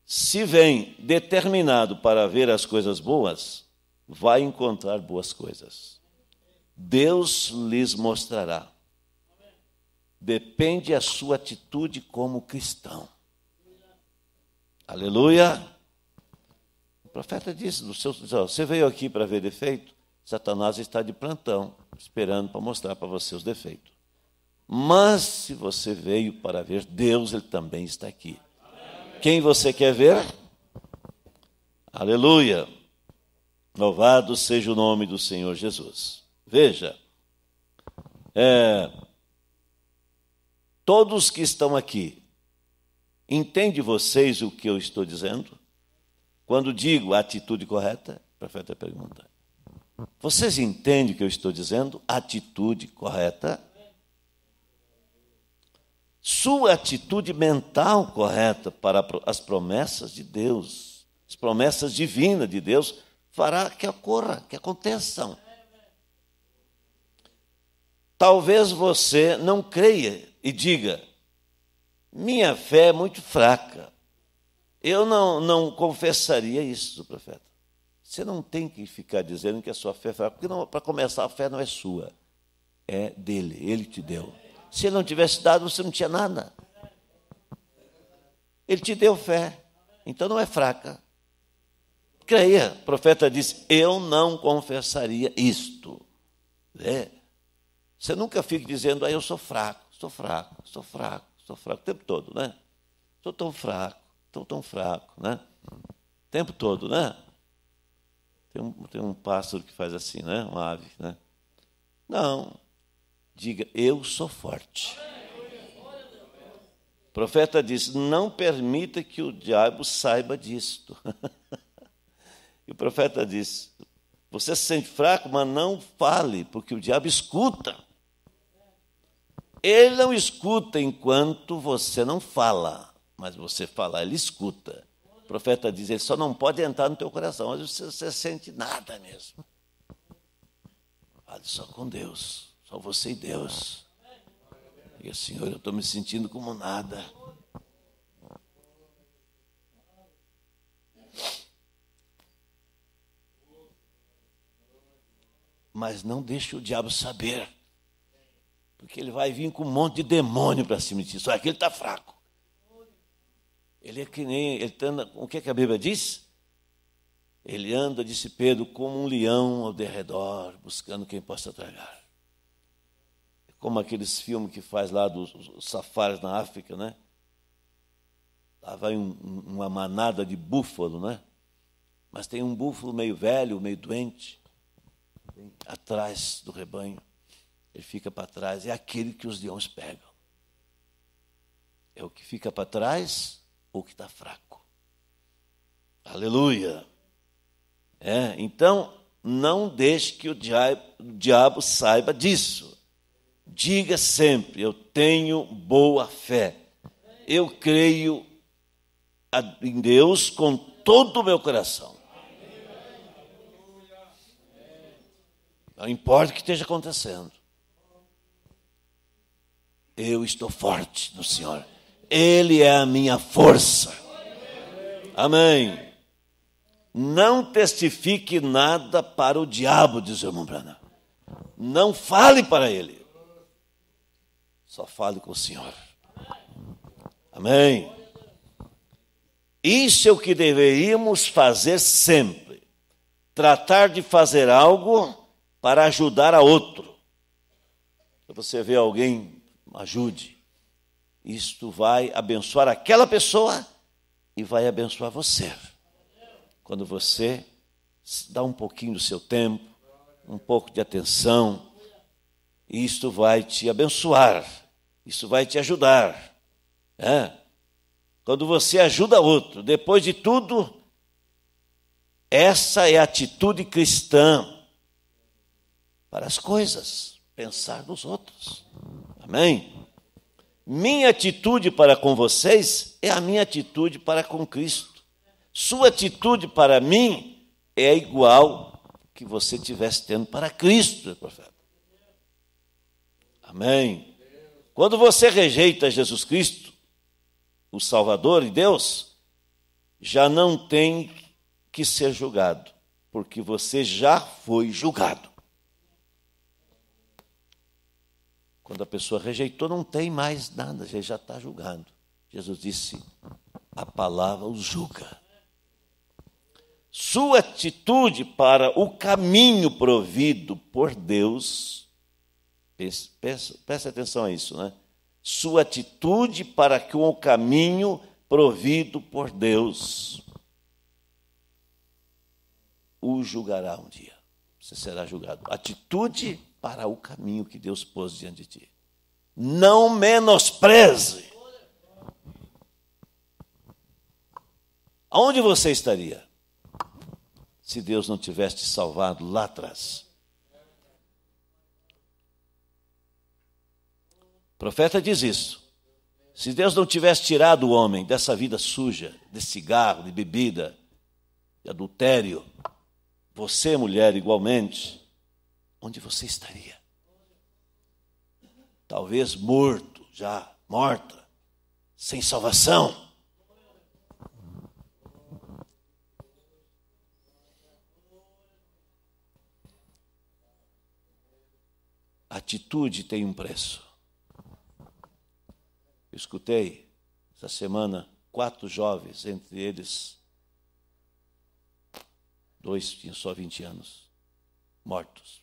S1: Se vem determinado para ver as coisas boas, vai encontrar boas coisas. Deus lhes mostrará. Depende a sua atitude como cristão. Aleluia! O profeta disse: seu, Você veio aqui para ver defeito? Satanás está de plantão, esperando para mostrar para você os defeitos. Mas se você veio para ver Deus, Ele também está aqui. Quem você quer ver? Aleluia! Louvado seja o nome do Senhor Jesus. Veja, é, todos que estão aqui, Entende vocês o que eu estou dizendo? Quando digo a atitude correta, profeta pergunta. Vocês entendem o que eu estou dizendo? Atitude correta? Sua atitude mental correta para as promessas de Deus, as promessas divinas de Deus, fará que ocorra, que aconteçam. Talvez você não creia e diga: minha fé é muito fraca. Eu não, não confessaria isso, profeta. Você não tem que ficar dizendo que a sua fé é fraca, porque, para começar, a fé não é sua, é dele, ele te deu. Se ele não tivesse dado, você não tinha nada. Ele te deu fé, então não é fraca. Creia, o profeta disse: Eu não confessaria isto. É. Você nunca fique dizendo, ah, eu sou fraco, sou fraco, sou fraco estou fraco o tempo todo, né? Estou tão fraco, estou tão fraco, né? O tempo todo, né? Tem um, tem um pássaro que faz assim, né? Uma ave, né? Não. Diga, eu sou forte. O profeta diz: Não permita que o diabo saiba disto. e o profeta diz: Você se sente fraco, mas não fale, porque o diabo escuta. Ele não escuta enquanto você não fala, mas você falar, ele escuta. O profeta diz, ele só não pode entrar no teu coração, mas você, você sente nada mesmo. Fale só com Deus, só você e Deus. E o Senhor, eu estou me sentindo como nada. Mas não deixe o diabo saber. Porque ele vai vir com um monte de demônio para cima de ti. Só que ele está fraco. Ele é que nem. Ele anda, tá o que, é que a Bíblia diz? Ele anda, disse Pedro, como um leão ao derredor, buscando quem possa tragar. É como aqueles filmes que faz lá dos safaris na África, né? Lá vai um, uma manada de búfalo, né? Mas tem um búfalo meio velho, meio doente, atrás do rebanho ele fica para trás, é aquele que os leões pegam. É o que fica para trás ou que está fraco. Aleluia! É, então, não deixe que o diabo, o diabo saiba disso. Diga sempre: Eu tenho boa fé. Eu creio em Deus com todo o meu coração. Não importa o que esteja acontecendo. Eu estou forte no Senhor. Ele é a minha força. Amém. Não testifique nada para o diabo, diz o irmão Branham. Não fale para ele. Só fale com o Senhor. Amém. Isso é o que deveríamos fazer sempre. Tratar de fazer algo para ajudar a outro. Você vê alguém ajude. Isto vai abençoar aquela pessoa e vai abençoar você. Quando você dá um pouquinho do seu tempo, um pouco de atenção, isto vai te abençoar, isso vai te ajudar. É? Quando você ajuda outro, depois de tudo, essa é a atitude cristã para as coisas, pensar nos outros. Amém? Minha atitude para com vocês é a minha atitude para com Cristo. Sua atitude para mim é igual que você tivesse tendo para Cristo, profeta. Amém. Quando você rejeita Jesus Cristo, o Salvador e Deus, já não tem que ser julgado, porque você já foi julgado. Quando a pessoa rejeitou, não tem mais nada, já está julgando. Jesus disse: a palavra o julga. Sua atitude para o caminho provido por Deus, preste atenção a isso, né? Sua atitude para com o caminho provido por Deus o julgará um dia. Você será julgado. Atitude para o caminho que Deus pôs diante de ti. Não menospreze. Aonde você estaria se Deus não tivesse te salvado lá atrás? O profeta diz isso. Se Deus não tivesse tirado o homem dessa vida suja, de cigarro, de bebida, de adultério, você, mulher, igualmente, onde você estaria? Talvez morto, já morta, sem salvação. Atitude tem um preço. Eu escutei essa semana quatro jovens, entre eles dois tinham só 20 anos, mortos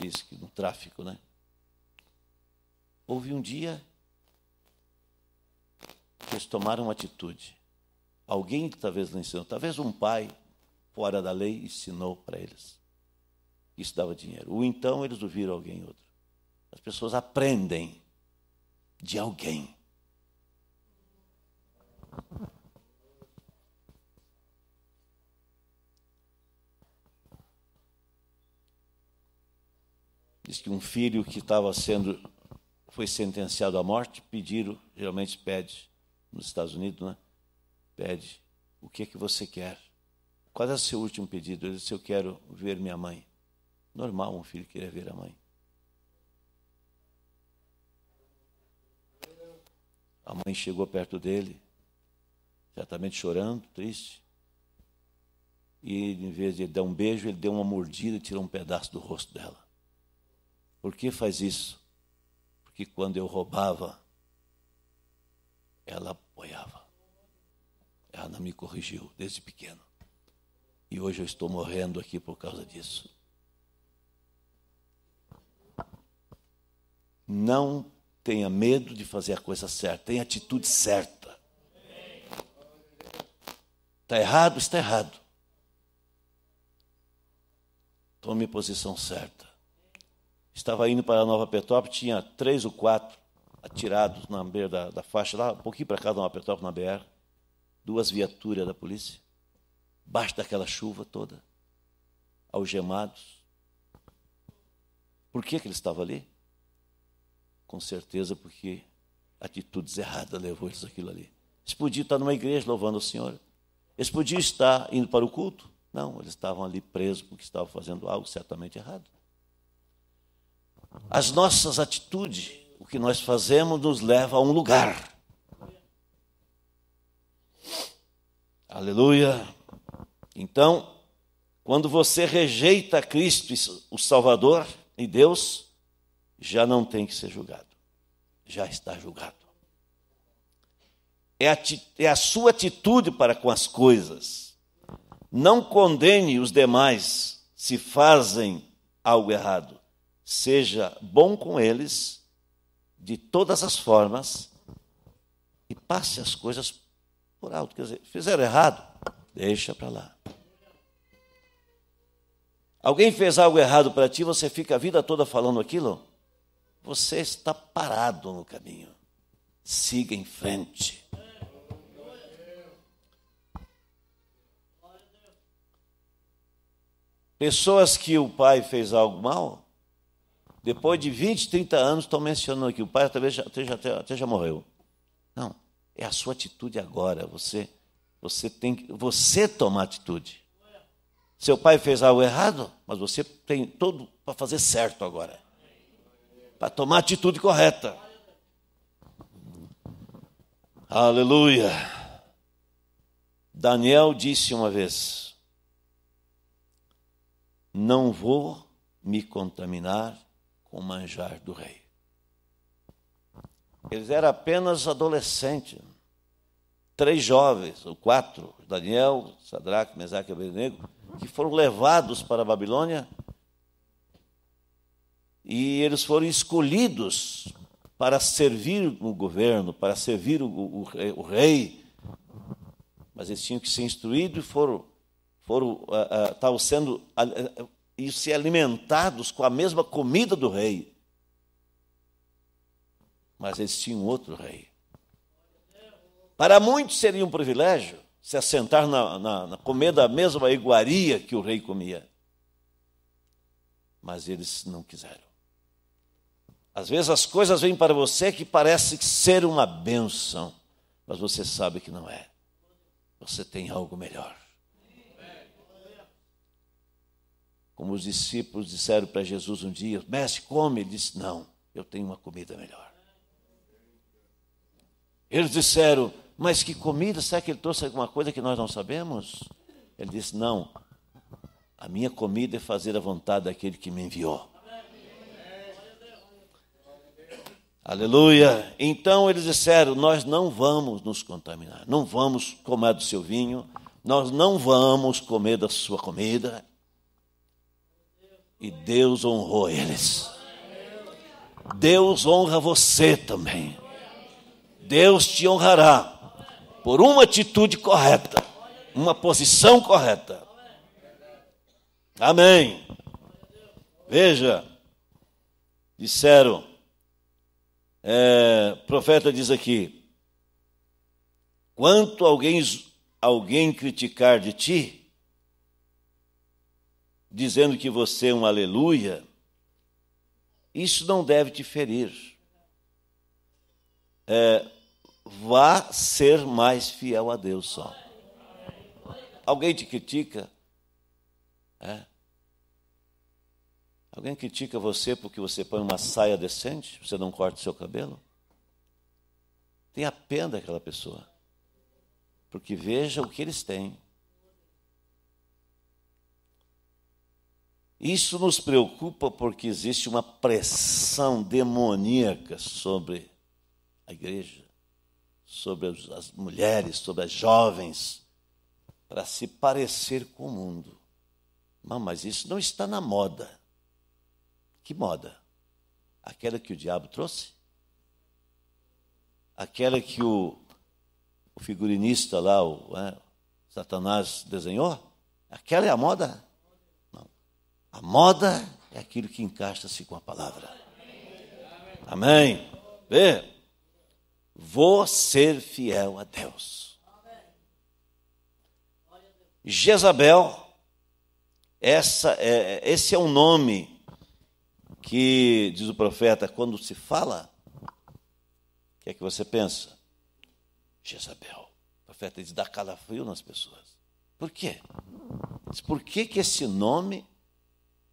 S1: diz que no tráfico, né? Houve um dia que eles tomaram uma atitude. Alguém que talvez não ensinou, talvez um pai fora da lei ensinou para eles. Isso dava dinheiro. Ou então eles ouviram alguém outro. As pessoas aprendem de alguém. Diz que um filho que estava sendo, foi sentenciado à morte, pediram, geralmente pede, nos Estados Unidos, né? Pede, o que é que você quer? Qual é o seu último pedido? Ele disse, eu quero ver minha mãe. Normal um filho querer ver a mãe. A mãe chegou perto dele, certamente chorando, triste. E em vez de dar um beijo, ele deu uma mordida e tirou um pedaço do rosto dela. Por que faz isso? Porque quando eu roubava, ela apoiava. Ela me corrigiu desde pequeno. E hoje eu estou morrendo aqui por causa disso. Não tenha medo de fazer a coisa certa, tenha atitude certa. Está errado, está errado. Tome posição certa estava indo para a Nova Petrópolis, tinha três ou quatro atirados na beira da, da faixa, lá um pouquinho para cá da Nova Petrópolis, na BR. Duas viaturas da polícia, baixo daquela chuva toda, algemados. Por que, que eles estavam ali? Com certeza porque atitudes erradas levou eles aquilo ali. Eles podiam estar numa igreja louvando o Senhor. Eles podiam estar indo para o culto. Não, eles estavam ali presos porque estavam fazendo algo certamente errado. As nossas atitudes, o que nós fazemos, nos leva a um lugar. Aleluia. Então, quando você rejeita Cristo, o Salvador e Deus, já não tem que ser julgado, já está julgado. É a, é a, sua atitude para com as coisas. Não condene os demais se fazem algo errado seja bom com eles de todas as formas e passe as coisas por alto. Quer dizer, fizeram errado, deixa para lá. Alguém fez algo errado para ti, você fica a vida toda falando aquilo? Você está parado no caminho. Siga em frente. Pessoas que o pai fez algo mal, depois de 20, 30 anos, estão mencionando que o pai talvez já, até, já, até já morreu. Não, é a sua atitude agora. Você, você tem que você tomar atitude. Seu pai fez algo errado, mas você tem todo para fazer certo agora. Para tomar a atitude correta. Aleluia. Daniel disse uma vez: Não vou me contaminar com o manjar do rei. Eles eram apenas adolescentes, três jovens, ou quatro, Daniel, Sadraque, Mesaque e Abednego, que foram levados para a Babilônia e eles foram escolhidos para servir o governo, para servir o, o, o rei, mas eles tinham que ser instruídos e foram, foram uh, uh, estavam sendo ah, e ser alimentados com a mesma comida do rei. Mas eles tinham outro rei. Para muitos seria um privilégio se assentar na, na, na comer da mesma iguaria que o rei comia. Mas eles não quiseram. Às vezes as coisas vêm para você que parece ser uma benção, mas você sabe que não é. Você tem algo melhor. Como os discípulos disseram para Jesus um dia: Mestre, come. Ele disse: Não, eu tenho uma comida melhor. Eles disseram: Mas que comida? Será que ele trouxe alguma coisa que nós não sabemos? Ele disse: Não, a minha comida é fazer a vontade daquele que me enviou. Aleluia! Então eles disseram: Nós não vamos nos contaminar, não vamos comer do seu vinho, nós não vamos comer da sua comida, e Deus honrou eles. Deus honra você também. Deus te honrará por uma atitude correta, uma posição correta. Amém. Veja, disseram, é, profeta diz aqui: quanto alguém, alguém criticar de ti, dizendo que você é um aleluia, isso não deve te ferir. É, vá ser mais fiel a Deus só. Alguém te critica? É. Alguém critica você porque você põe uma saia decente? Você não corta o seu cabelo? Tenha pena daquela pessoa. Porque veja o que eles têm. Isso nos preocupa porque existe uma pressão demoníaca sobre a igreja, sobre as mulheres, sobre as jovens, para se parecer com o mundo. Mas isso não está na moda. Que moda? Aquela que o diabo trouxe? Aquela que o, o figurinista lá, o, é, Satanás, desenhou? Aquela é a moda? A moda é aquilo que encaixa-se com a palavra. Amém. Vê? Vou ser fiel a Deus. Jezabel, essa é, esse é um nome que, diz o profeta, quando se fala, o que é que você pensa? Jezabel. O profeta diz, dá calafrio nas pessoas. Por quê? Diz, por que, que esse nome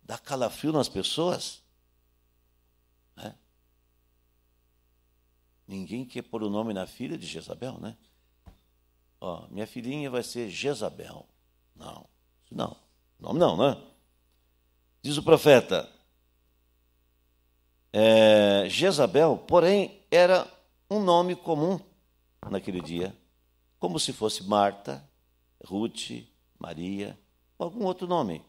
S1: dá calafrio nas pessoas? Né? Ninguém quer pôr o nome na filha de Jezabel, né? Ó, minha filhinha vai ser Jezabel. Não, não. Nome não, né? Diz o profeta: é, Jezabel, porém, era um nome comum naquele dia, como se fosse Marta, Ruth, Maria, algum outro nome.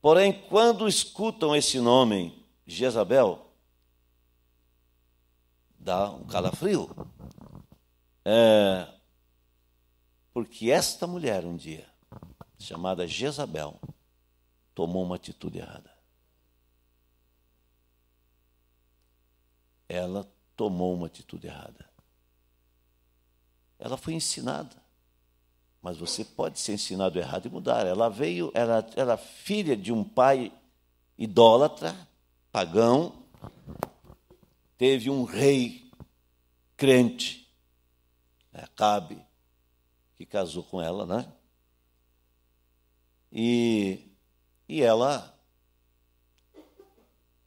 S1: Porém, quando escutam esse nome, Jezabel, dá um calafrio. É, porque esta mulher um dia, chamada Jezabel, tomou uma atitude errada. Ela tomou uma atitude errada. Ela foi ensinada mas você pode ser ensinado errado e mudar. Ela veio, ela era filha de um pai idólatra, pagão, teve um rei crente, né, Acabe, que casou com ela, né? E, e ela,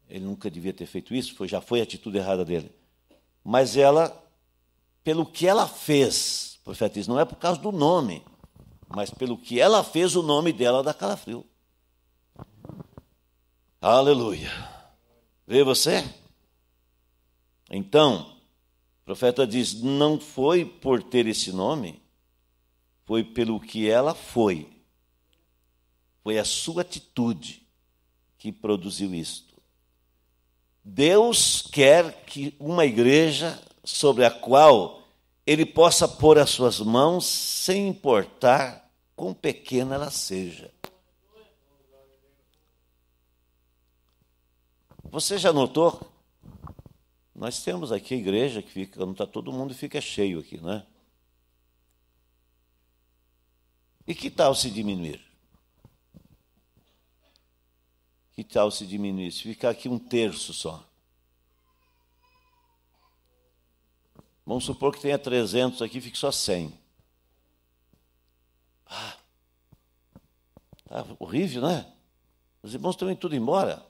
S1: ele nunca devia ter feito isso, foi, já foi a atitude errada dele. Mas ela, pelo que ela fez, o profeta diz: não é por causa do nome, mas pelo que ela fez, o nome dela dá calafrio. Aleluia. Vê você? Então, o profeta diz: não foi por ter esse nome, foi pelo que ela foi. Foi a sua atitude que produziu isto. Deus quer que uma igreja sobre a qual ele possa pôr as suas mãos sem importar quão pequena ela seja. Você já notou? Nós temos aqui a igreja que fica, não está todo mundo fica cheio aqui, né? E que tal se diminuir? Que tal se diminuir? Se ficar aqui um terço só. Vamos supor que tenha 300 aqui, fique só 100. Ah, tá horrível, né? Os irmãos também tudo embora.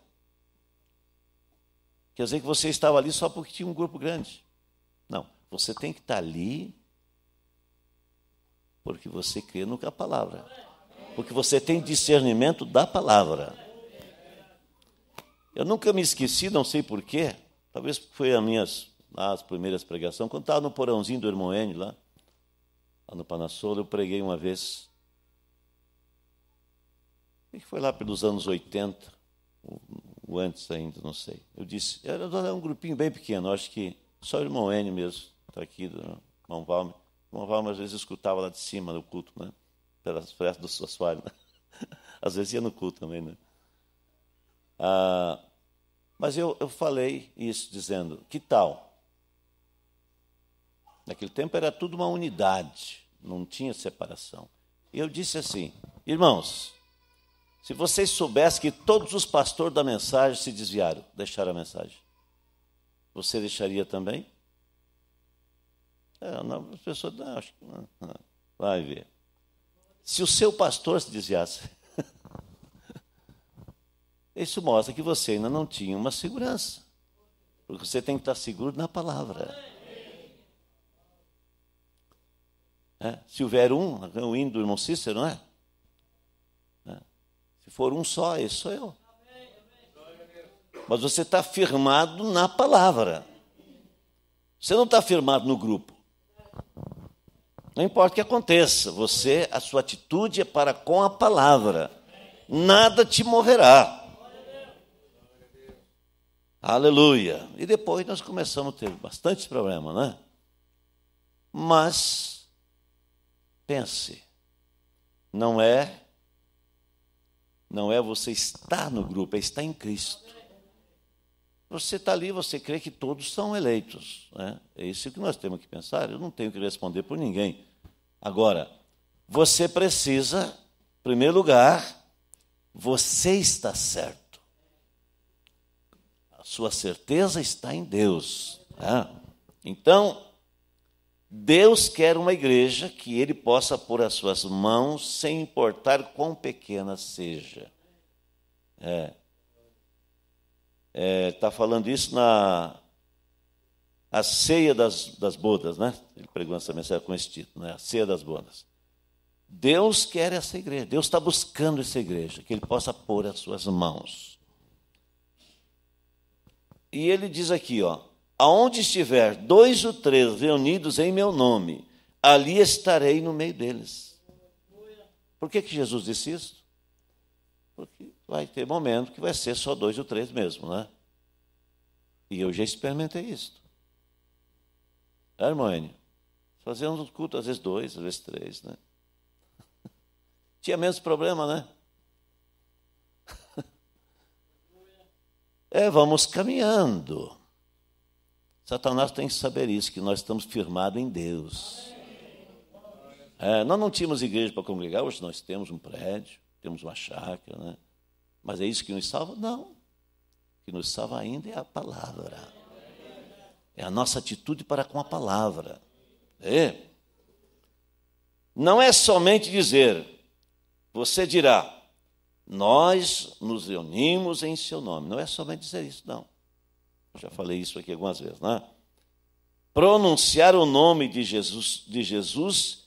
S1: Quer dizer que você estava ali só porque tinha um grupo grande. Não, você tem que estar tá ali porque você crê no que é a palavra. Porque você tem discernimento da palavra. Eu nunca me esqueci, não sei porquê, talvez foi as minhas lá as primeiras pregações, quando estava no porãozinho do irmão N lá, lá no Panassolo, eu preguei uma vez. E foi lá pelos anos 80, ou antes ainda, não sei. Eu disse, é, era é um grupinho bem pequeno, acho que só o irmão N mesmo, está aqui, do irmão Valme. O irmão Valme às vezes escutava lá de cima no culto, né? Pelas frestas do assoalho, né? Às vezes ia no culto também, né? Ah, mas eu, eu falei isso dizendo, que tal Naquele tempo era tudo uma unidade, não tinha separação. E eu disse assim: irmãos, se vocês soubessem que todos os pastores da mensagem se desviaram, deixaram a mensagem, você deixaria também? É, não, as pessoas, não, acho que não, não. Vai ver. Se o seu pastor se desviasse, isso mostra que você ainda não tinha uma segurança. Porque você tem que estar seguro na palavra. É, se houver um, o hino do irmão Cícero, não é? é? Se for um só, esse sou eu. Mas você está firmado na palavra. Você não está firmado no grupo. Não importa o que aconteça, você, a sua atitude é para com a palavra. Nada te moverá. Aleluia. E depois nós começamos a ter bastante problema, né? Mas pense. Não é não é você estar no grupo, é estar em Cristo. Você está ali, você crê que todos são eleitos. Né? É isso que nós temos que pensar. Eu não tenho que responder por ninguém. Agora, você precisa, em primeiro lugar, você está certo. A sua certeza está em Deus. Né? Então, Deus quer uma igreja que ele possa pôr as suas mãos, sem importar quão pequena seja. É. Está é, falando isso na a ceia das, das bodas, né? Ele pregou essa mensagem com esse título, né? A ceia das bodas. Deus quer essa igreja, Deus está buscando essa igreja, que ele possa pôr as suas mãos. E ele diz aqui, ó, aonde estiver dois ou três reunidos em meu nome, ali estarei no meio deles. Por que, que Jesus disse isso? Porque vai ter momento que vai ser só dois ou três mesmo, né? E eu já experimentei isso. É, né, Hermônio? Fazemos um culto, às vezes dois, às vezes três, né? Tinha menos problema, né? É, vamos caminhando. Satanás tem que saber isso, que nós estamos firmados em Deus. É, nós não tínhamos igreja para congregar, hoje nós temos um prédio, temos uma chácara, né? Mas é isso que nos salva? Não. O que nos salva ainda é a palavra. É a nossa atitude para com a palavra. É. Não é somente dizer, você dirá, nós nos reunimos em seu nome. Não é somente dizer isso, não. Já falei isso aqui algumas vezes, né? Pronunciar o nome de Jesus, de, Jesus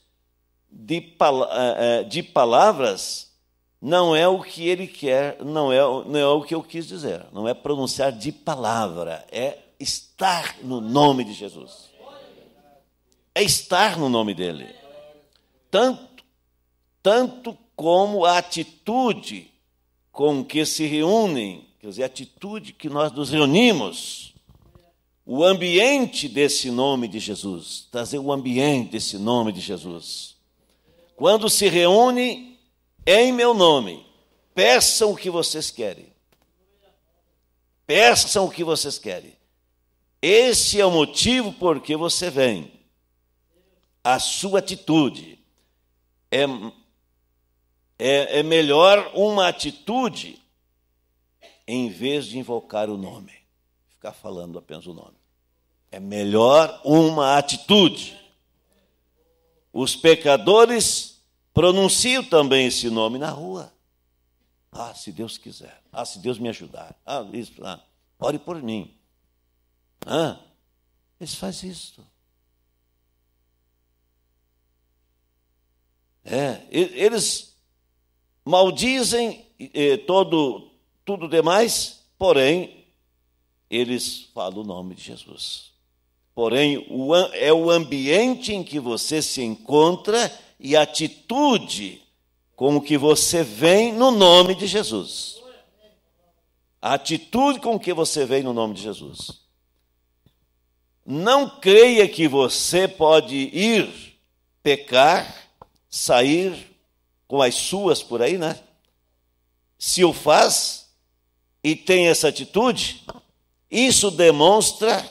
S1: de, eh, eh, de palavras não é o que ele quer, não é, não é o que eu quis dizer. Não é pronunciar de palavra, é estar no nome de Jesus. É estar no nome dele. Tanto, tanto como a atitude com que se reúnem Quer dizer, a atitude que nós nos reunimos, o ambiente desse nome de Jesus, trazer o ambiente desse nome de Jesus. Quando se reúne em meu nome, peçam o que vocês querem. Peçam o que vocês querem. Esse é o motivo por que você vem. A sua atitude é, é, é melhor uma atitude em vez de invocar o nome, ficar falando apenas o nome. É melhor uma atitude. Os pecadores pronunciam também esse nome na rua. Ah, se Deus quiser. Ah, se Deus me ajudar. Ah, isso. Ah, ore por mim. Ah, eles fazem isso. É, eles maldizem eh, todo, tudo demais, porém, eles falam o nome de Jesus. Porém, o, é o ambiente em que você se encontra e a atitude com que você vem no nome de Jesus. A atitude com que você vem no nome de Jesus. Não creia que você pode ir pecar, sair com as suas por aí, né? Se o faz, e tem essa atitude, isso demonstra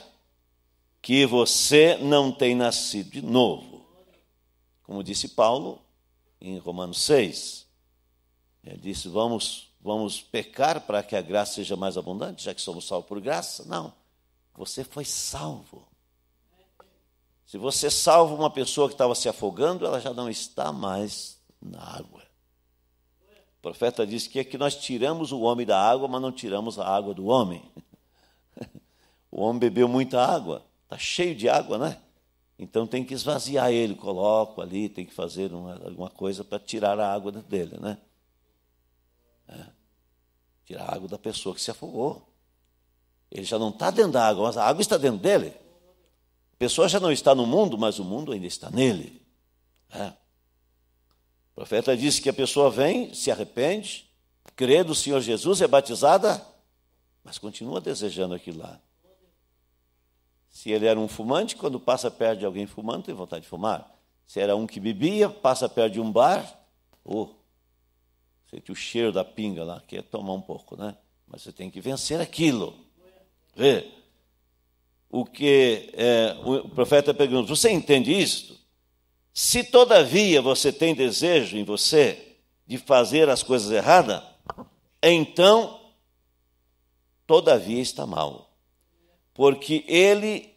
S1: que você não tem nascido de novo. Como disse Paulo em Romanos 6. Ele disse: vamos, vamos pecar para que a graça seja mais abundante, já que somos salvos por graça. Não. Você foi salvo. Se você é salva uma pessoa que estava se afogando, ela já não está mais na água. O profeta diz que é que nós tiramos o homem da água, mas não tiramos a água do homem. O homem bebeu muita água, está cheio de água, né? Então tem que esvaziar ele, coloco ali, tem que fazer uma, alguma coisa para tirar a água dele, né? É. Tirar a água da pessoa que se afogou. Ele já não está dentro da água, mas a água está dentro dele. A pessoa já não está no mundo, mas o mundo ainda está nele. É. O profeta disse que a pessoa vem, se arrepende, crê no Senhor Jesus, é batizada, mas continua desejando aquilo lá. Se ele era um fumante, quando passa perto de alguém fumando, tem vontade de fumar. Se era um que bebia, passa perto de um bar, oh, sente o cheiro da pinga lá, quer é tomar um pouco, né? Mas você tem que vencer aquilo. Vê. O que é, o profeta pergunta: Você entende isso? Se todavia você tem desejo em você de fazer as coisas erradas, então todavia está mal, porque ele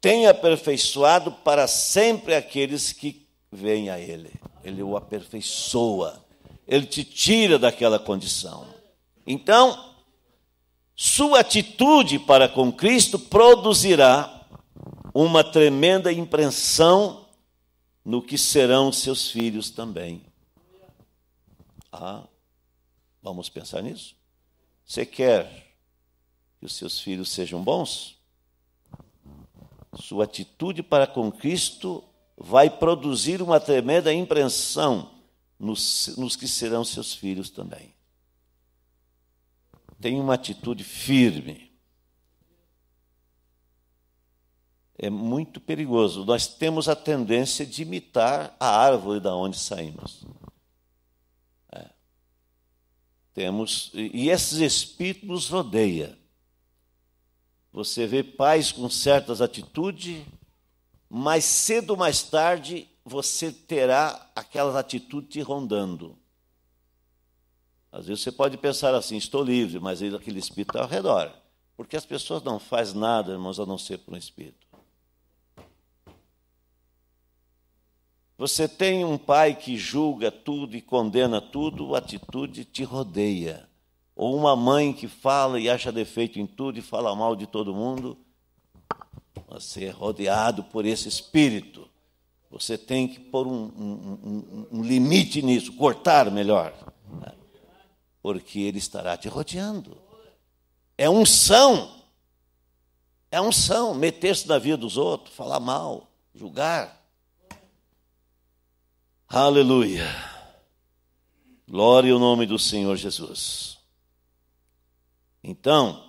S1: tem aperfeiçoado para sempre aqueles que vêm a ele. Ele o aperfeiçoa, ele te tira daquela condição. Então, sua atitude para com Cristo produzirá uma tremenda impressão no que serão seus filhos também. Ah, vamos pensar nisso? Você quer que os seus filhos sejam bons? Sua atitude para com Cristo vai produzir uma tremenda impressão nos, nos que serão seus filhos também. Tenha uma atitude firme é muito perigoso. Nós temos a tendência de imitar a árvore da onde saímos. É. Temos e esses espíritos nos rodeia. Você vê pais com certas atitudes, mais cedo ou mais tarde você terá aquelas atitudes te rondando. Às vezes você pode pensar assim, estou livre, mas aquele espírito está ao redor. Porque as pessoas não fazem nada, irmãos, a não ser por um espírito. Você tem um pai que julga tudo e condena tudo, a atitude te rodeia. Ou uma mãe que fala e acha defeito em tudo e fala mal de todo mundo, você é rodeado por esse espírito. Você tem que pôr um, um, um, um limite nisso, cortar melhor, né? porque ele estará te rodeando. É um são. É um são meter-se na vida dos outros, falar mal, julgar. Aleluia. Glória ao nome do Senhor Jesus. Então,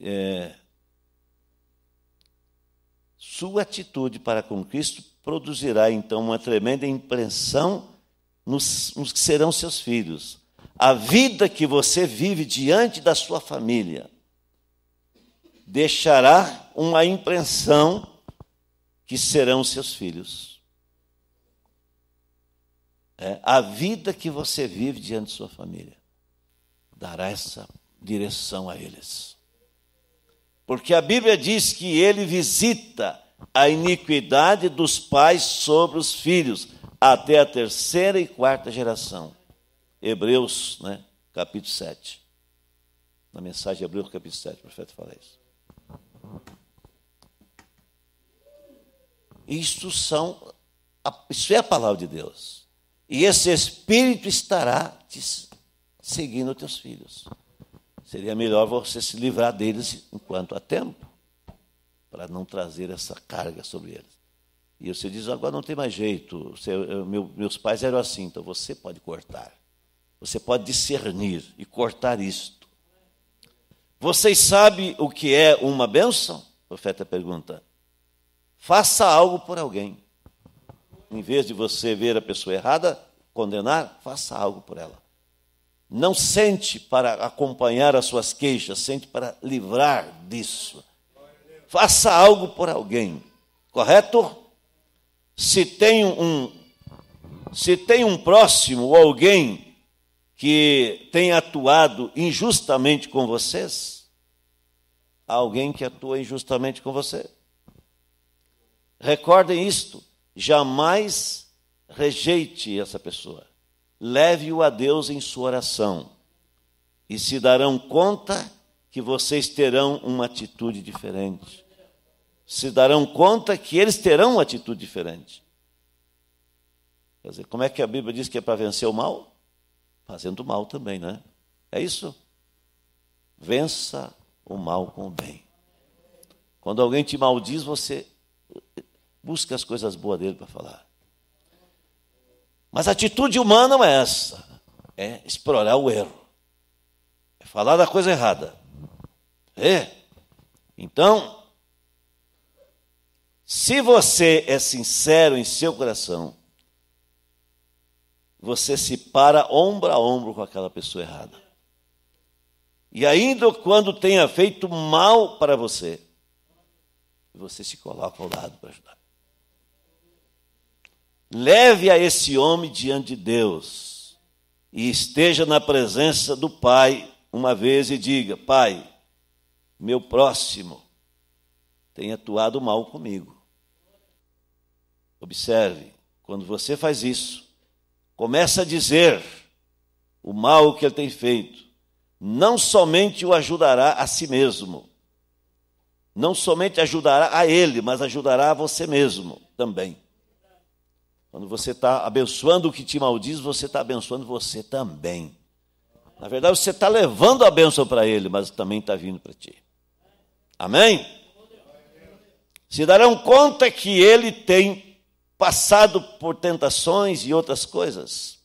S1: é, sua atitude para com Cristo produzirá então uma tremenda impressão nos, nos que serão seus filhos. A vida que você vive diante da sua família deixará uma impressão que serão seus filhos é, a vida que você vive diante de sua família. Dará essa direção a eles. Porque a Bíblia diz que ele visita a iniquidade dos pais sobre os filhos, até a terceira e quarta geração. Hebreus, né, capítulo 7. Na mensagem de Hebreus, capítulo 7, o profeta fala isso. Isto, são, isso é a palavra de Deus e esse Espírito estará te seguindo teus filhos. Seria melhor você se livrar deles enquanto há tempo, para não trazer essa carga sobre eles. E você diz: agora não tem mais jeito, eh, meus pais eram assim, então você pode cortar. Você pode discernir e cortar isto. Vocês sabem o que é uma bênção? O profeta pergunta. Faça algo por alguém em vez de você ver a pessoa errada, condenar, faça algo por ela. Não sente para acompanhar as suas queixas, sente para livrar disso. Faça algo por alguém. Correto? Se tem um se tem um próximo ou alguém que tem atuado injustamente com vocês, alguém que atua injustamente com você. Recordem isto. Jamais rejeite essa pessoa. Leve-o a Deus em sua oração. E se darão conta que vocês terão uma atitude diferente. Se darão conta que eles terão uma atitude diferente. Quer dizer, como é que a Bíblia diz que é para vencer o mal? Fazendo mal também, né? É isso? Vença o mal com o bem. Quando alguém te maldiz, você Busque as coisas boas dele para falar. Mas a atitude humana não é essa. É explorar o erro. É falar da coisa errada. É. Então, se você é sincero em seu coração, você se para ombro a ombro com aquela pessoa errada. E ainda quando tenha feito mal para você, você se coloca ao lado para ajudar. Leve a esse homem diante de Deus e esteja na presença do Pai uma vez e diga: Pai, meu próximo tem atuado mal comigo. Observe, quando você faz isso, começa a dizer o mal que ele tem feito, não somente o ajudará a si mesmo, não somente ajudará a ele, mas ajudará a você mesmo também. Quando você está abençoando o que te maldiz, você está abençoando você também. Na verdade, você está levando a bênção para ele, mas também está vindo para ti. Amém? Se darão conta que ele tem passado por tentações e outras coisas.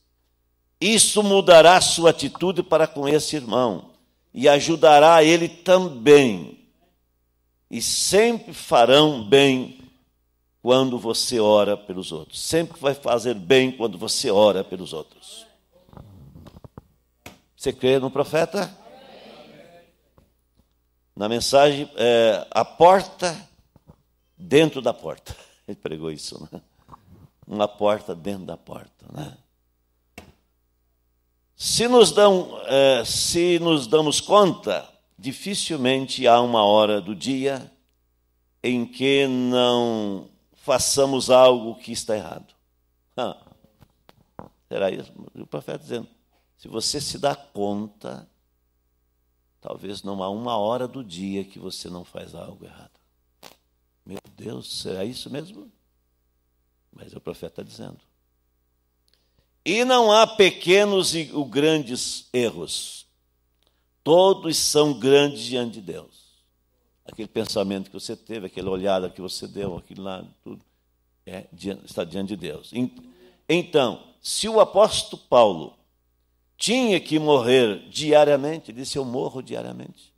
S1: Isso mudará sua atitude para com esse irmão e ajudará ele também. E sempre farão bem quando você ora pelos outros. Sempre vai fazer bem quando você ora pelos outros. Você crê no profeta? Na mensagem, é, a porta dentro da porta. Ele pregou isso, né? Uma porta dentro da porta, né? Se nos, dão, é, se nos damos conta, dificilmente há uma hora do dia em que não façamos algo que está errado. Ah, será isso? E o profeta dizendo: se você se dá conta, talvez não há uma hora do dia que você não faz algo errado. Meu Deus, será isso mesmo? Mas o profeta está dizendo. E não há pequenos e grandes erros. Todos são grandes diante de Deus aquele pensamento que você teve, aquela olhada que você deu, aquilo lá, tudo, é, está diante de Deus. Então, se o apóstolo Paulo tinha que morrer diariamente, disse: Eu morro diariamente.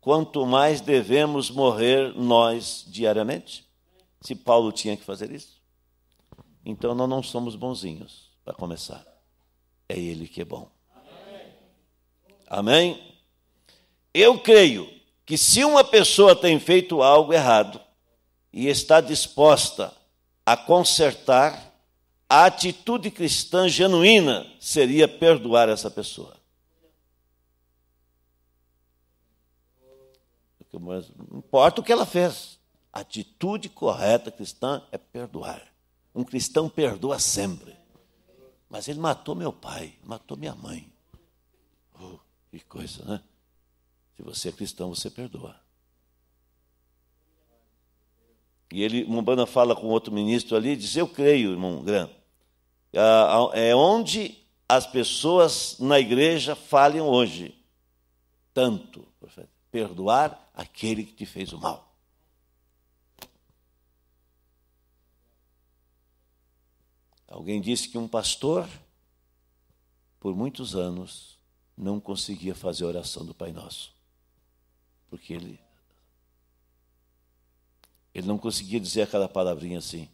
S1: Quanto mais devemos morrer nós diariamente? Se Paulo tinha que fazer isso? Então nós não somos bonzinhos, para começar. É Ele que é bom. Amém? Eu creio que se uma pessoa tem feito algo errado e está disposta a consertar, a atitude cristã genuína seria perdoar essa pessoa. Não importa o que ela fez, a atitude correta cristã é perdoar. Um cristão perdoa sempre. Mas ele matou meu pai, matou minha mãe. Oh, que coisa, né? Se você é cristão, você perdoa. E ele, Mumbana fala com outro ministro ali, diz: Eu creio, irmão Gran. É onde as pessoas na igreja falham hoje. Tanto, profeta, perdoar aquele que te fez o mal. Alguém disse que um pastor, por muitos anos, não conseguia fazer a oração do Pai Nosso. Porque ele. Ele não conseguia dizer aquela palavrinha assim: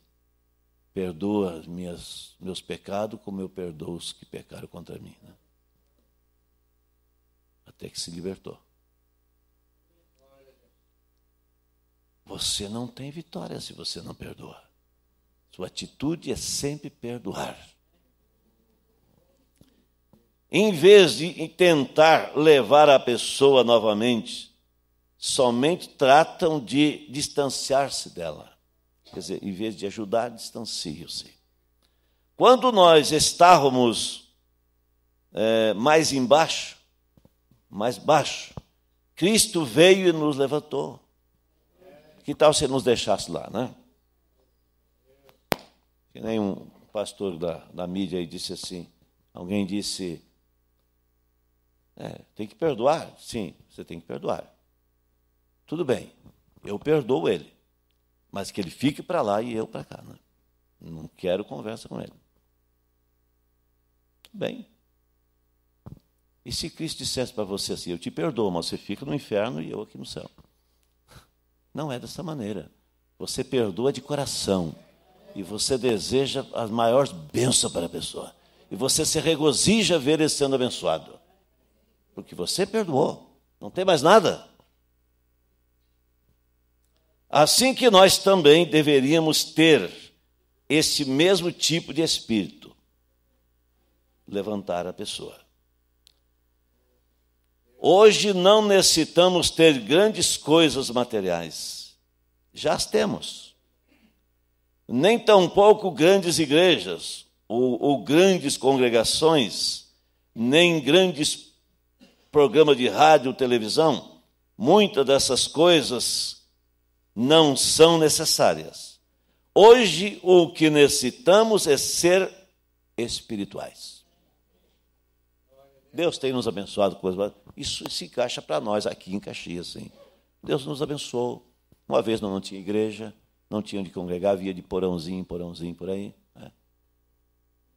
S1: perdoa minhas, meus pecados como eu perdoo os que pecaram contra mim. Né? Até que se libertou. Você não tem vitória se você não perdoa. Sua atitude é sempre perdoar. Em vez de tentar levar a pessoa novamente somente tratam de distanciar-se dela. Quer dizer, em vez de ajudar, distanciam-se. Quando nós estávamos é, mais embaixo, mais baixo, Cristo veio e nos levantou. Que tal se nos deixasse lá, né? Que nem um pastor da, da mídia aí disse assim, alguém disse, é, tem que perdoar, sim, você tem que perdoar. Tudo bem, eu perdoo ele, mas que ele fique para lá e eu para cá. Né? Não quero conversa com ele. Tudo bem. E se Cristo dissesse para você assim: Eu te perdoo, mas você fica no inferno e eu aqui no céu? Não é dessa maneira. Você perdoa de coração. E você deseja as maiores bênçãos para a pessoa. E você se regozija ver ele sendo abençoado. Porque você perdoou. Não tem mais nada. Assim que nós também deveríamos ter esse mesmo tipo de espírito levantar a pessoa. Hoje não necessitamos ter grandes coisas materiais. Já as temos. Nem tampouco grandes igrejas ou, ou grandes congregações, nem grandes programas de rádio, televisão. Muitas dessas coisas não são necessárias. Hoje, o que necessitamos é ser espirituais. Deus tem nos abençoado coisas. Isso se encaixa para nós aqui em Caxias, sim. Deus nos abençoou. Uma vez não tinha igreja, não tinha onde congregar, via de porãozinho, porãozinho por aí. Né?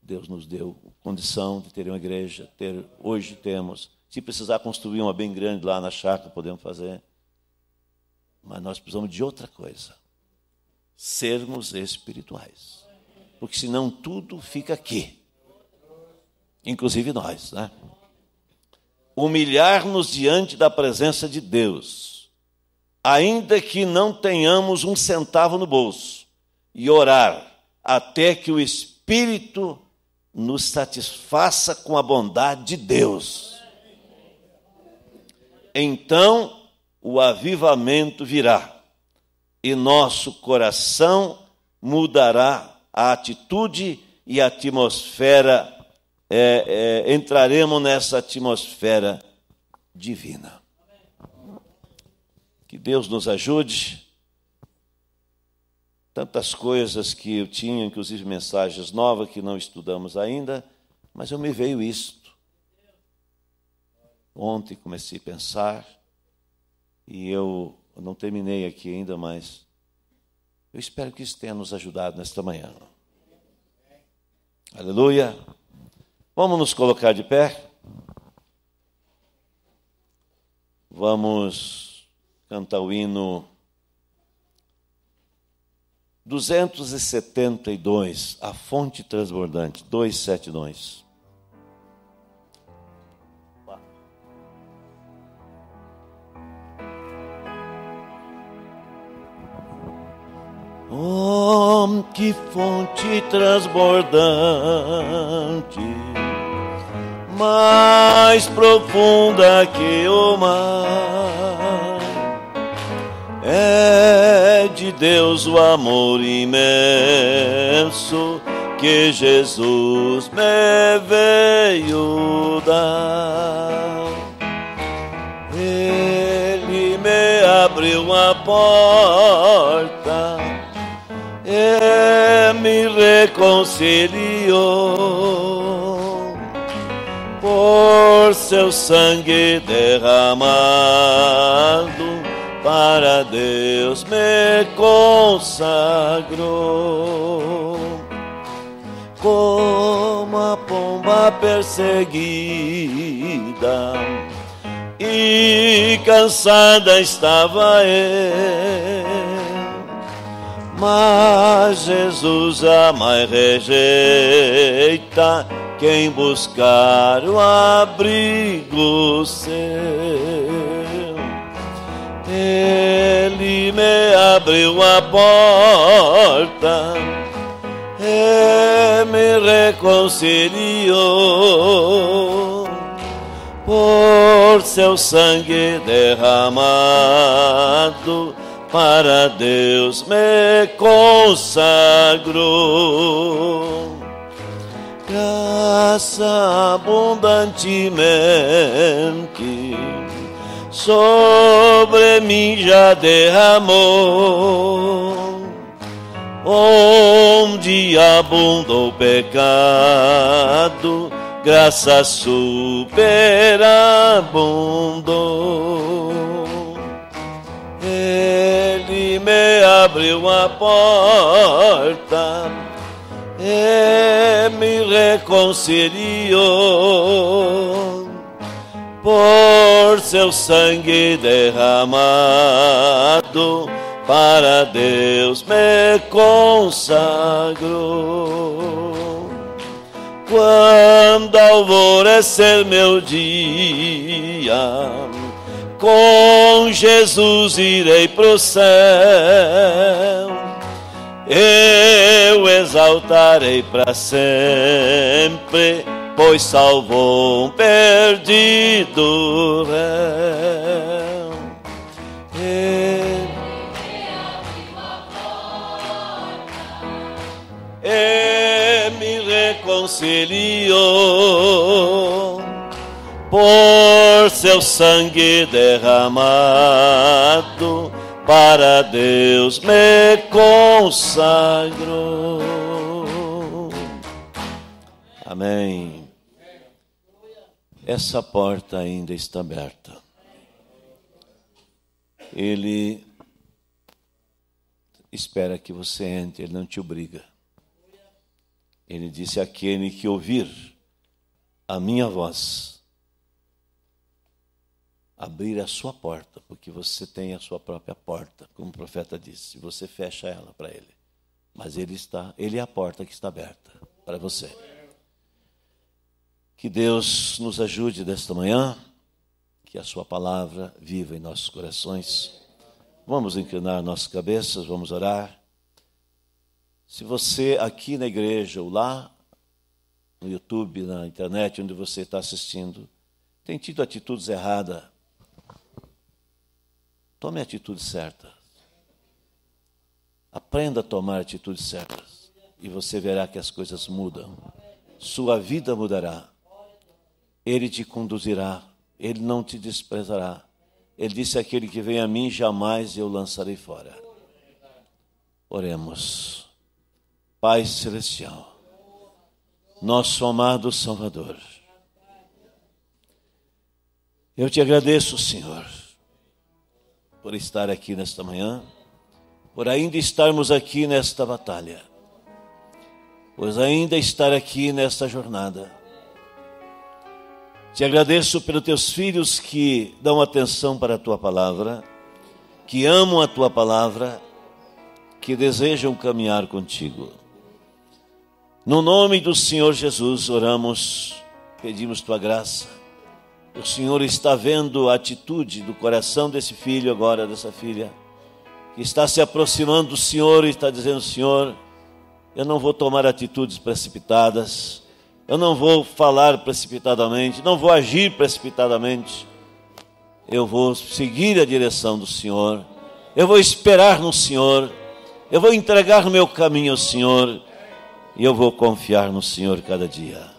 S1: Deus nos deu condição de ter uma igreja, ter, hoje temos. Se precisar construir uma bem grande lá na chácara, podemos fazer. Mas nós precisamos de outra coisa: sermos espirituais. Porque senão tudo fica aqui, inclusive nós, né? Humilhar-nos diante da presença de Deus, ainda que não tenhamos um centavo no bolso, e orar até que o Espírito nos satisfaça com a bondade de Deus. Então o avivamento virá e nosso coração mudará a atitude e a atmosfera, é, é, entraremos nessa atmosfera divina. Que Deus nos ajude. Tantas coisas que eu tinha, inclusive mensagens novas que não estudamos ainda, mas eu me veio isto. Ontem comecei a pensar e eu não terminei aqui ainda, mas eu espero que isso tenha nos ajudado nesta manhã. Aleluia. Vamos nos colocar de pé. Vamos cantar o hino 272, a fonte transbordante, 272. Oh, que fonte transbordante, mais profunda que o mar, é de Deus o amor imenso que Jesus me veio dar. Ele me abriu a porta e é me reconciliou por seu sangue derramado. Para Deus me consagrou como a pomba perseguida e cansada estava eu mas Jesus jamais rejeita quem buscar o abrigo seu. Ele me abriu a porta e me reconciliou. Por seu sangue derramado para Deus me consagro. Graça abundantemente sobre mim já derramou, onde abundou pecado, graça superabundou ele me abriu a porta e me reconciliou por seu sangue derramado. Para Deus me consagrou, Quando alvorecer meu dia com Jesus irei pro céu, eu exaltarei para sempre, pois salvou um perdido réu. E, e me reconciliou por seu sangue derramado, para Deus me consagro. Amém. Essa porta ainda está aberta. Ele espera que você entre, ele não te obriga. Ele disse: Aquele que ouvir a minha voz abrir a sua porta, porque você tem a sua própria porta, como o profeta disse, você fecha ela para ele. Mas ele está, ele é a porta que está aberta para você. Que Deus nos ajude desta manhã, que a sua palavra viva em nossos corações. Vamos inclinar nossas cabeças, vamos orar. Se você aqui na igreja ou lá no YouTube, na internet, onde você está assistindo, tem tido atitudes erradas Tome a atitude certa. Aprenda a tomar atitudes certas e você verá que as coisas mudam. Sua vida mudará. Ele te conduzirá, ele não te desprezará. Ele disse: Aquele que vem a mim, jamais eu lançarei fora. Oremos. Pai Celestial, nosso amado Salvador, eu te agradeço, Senhor por estar aqui nesta manhã, por ainda estarmos aqui nesta batalha, por ainda estar aqui nesta jornada. Te agradeço pelos teus filhos que dão atenção para a tua palavra, que amam a tua palavra, que desejam caminhar contigo. No nome do Senhor Jesus, oramos, pedimos tua graça o Senhor está vendo a atitude do coração desse filho agora, dessa filha, que está se aproximando do Senhor e está dizendo: Senhor, eu não vou tomar atitudes precipitadas, eu não vou falar precipitadamente, não vou agir precipitadamente, eu vou seguir a direção do Senhor, eu vou esperar no Senhor, eu vou entregar meu caminho ao Senhor e eu vou confiar no Senhor cada dia.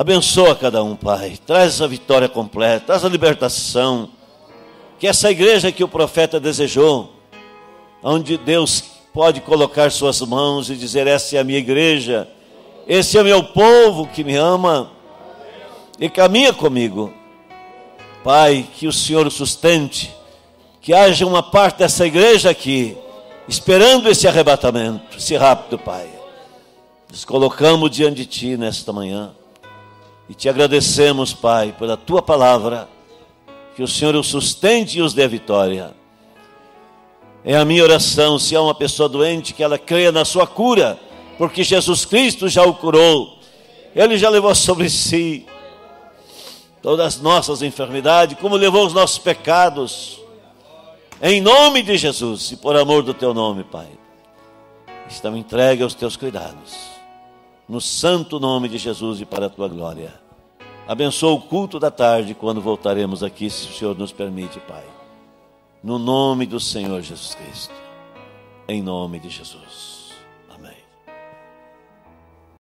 S1: Abençoa cada um, Pai. Traz a vitória completa, traz a libertação. Que essa igreja que o profeta desejou, onde Deus pode colocar suas mãos e dizer: Essa é a minha igreja, esse é o meu povo que me ama e caminha comigo. Pai, que o Senhor o sustente, que haja uma parte dessa igreja aqui, esperando esse arrebatamento, esse rápido, Pai. Nos colocamos diante de Ti nesta manhã. E te agradecemos, Pai, pela tua palavra, que o Senhor os sustente e os dê vitória. É a minha oração, se há uma pessoa doente, que ela creia na sua cura, porque Jesus Cristo já o curou. Ele já levou sobre si todas as nossas enfermidades, como levou os nossos pecados. Em nome de Jesus e por amor do teu nome, Pai. Estamos entregues aos teus cuidados no santo nome de Jesus e para a tua glória. Abençoa o culto da tarde quando voltaremos aqui, se o Senhor nos permite, Pai. No nome do Senhor Jesus Cristo. Em nome de Jesus.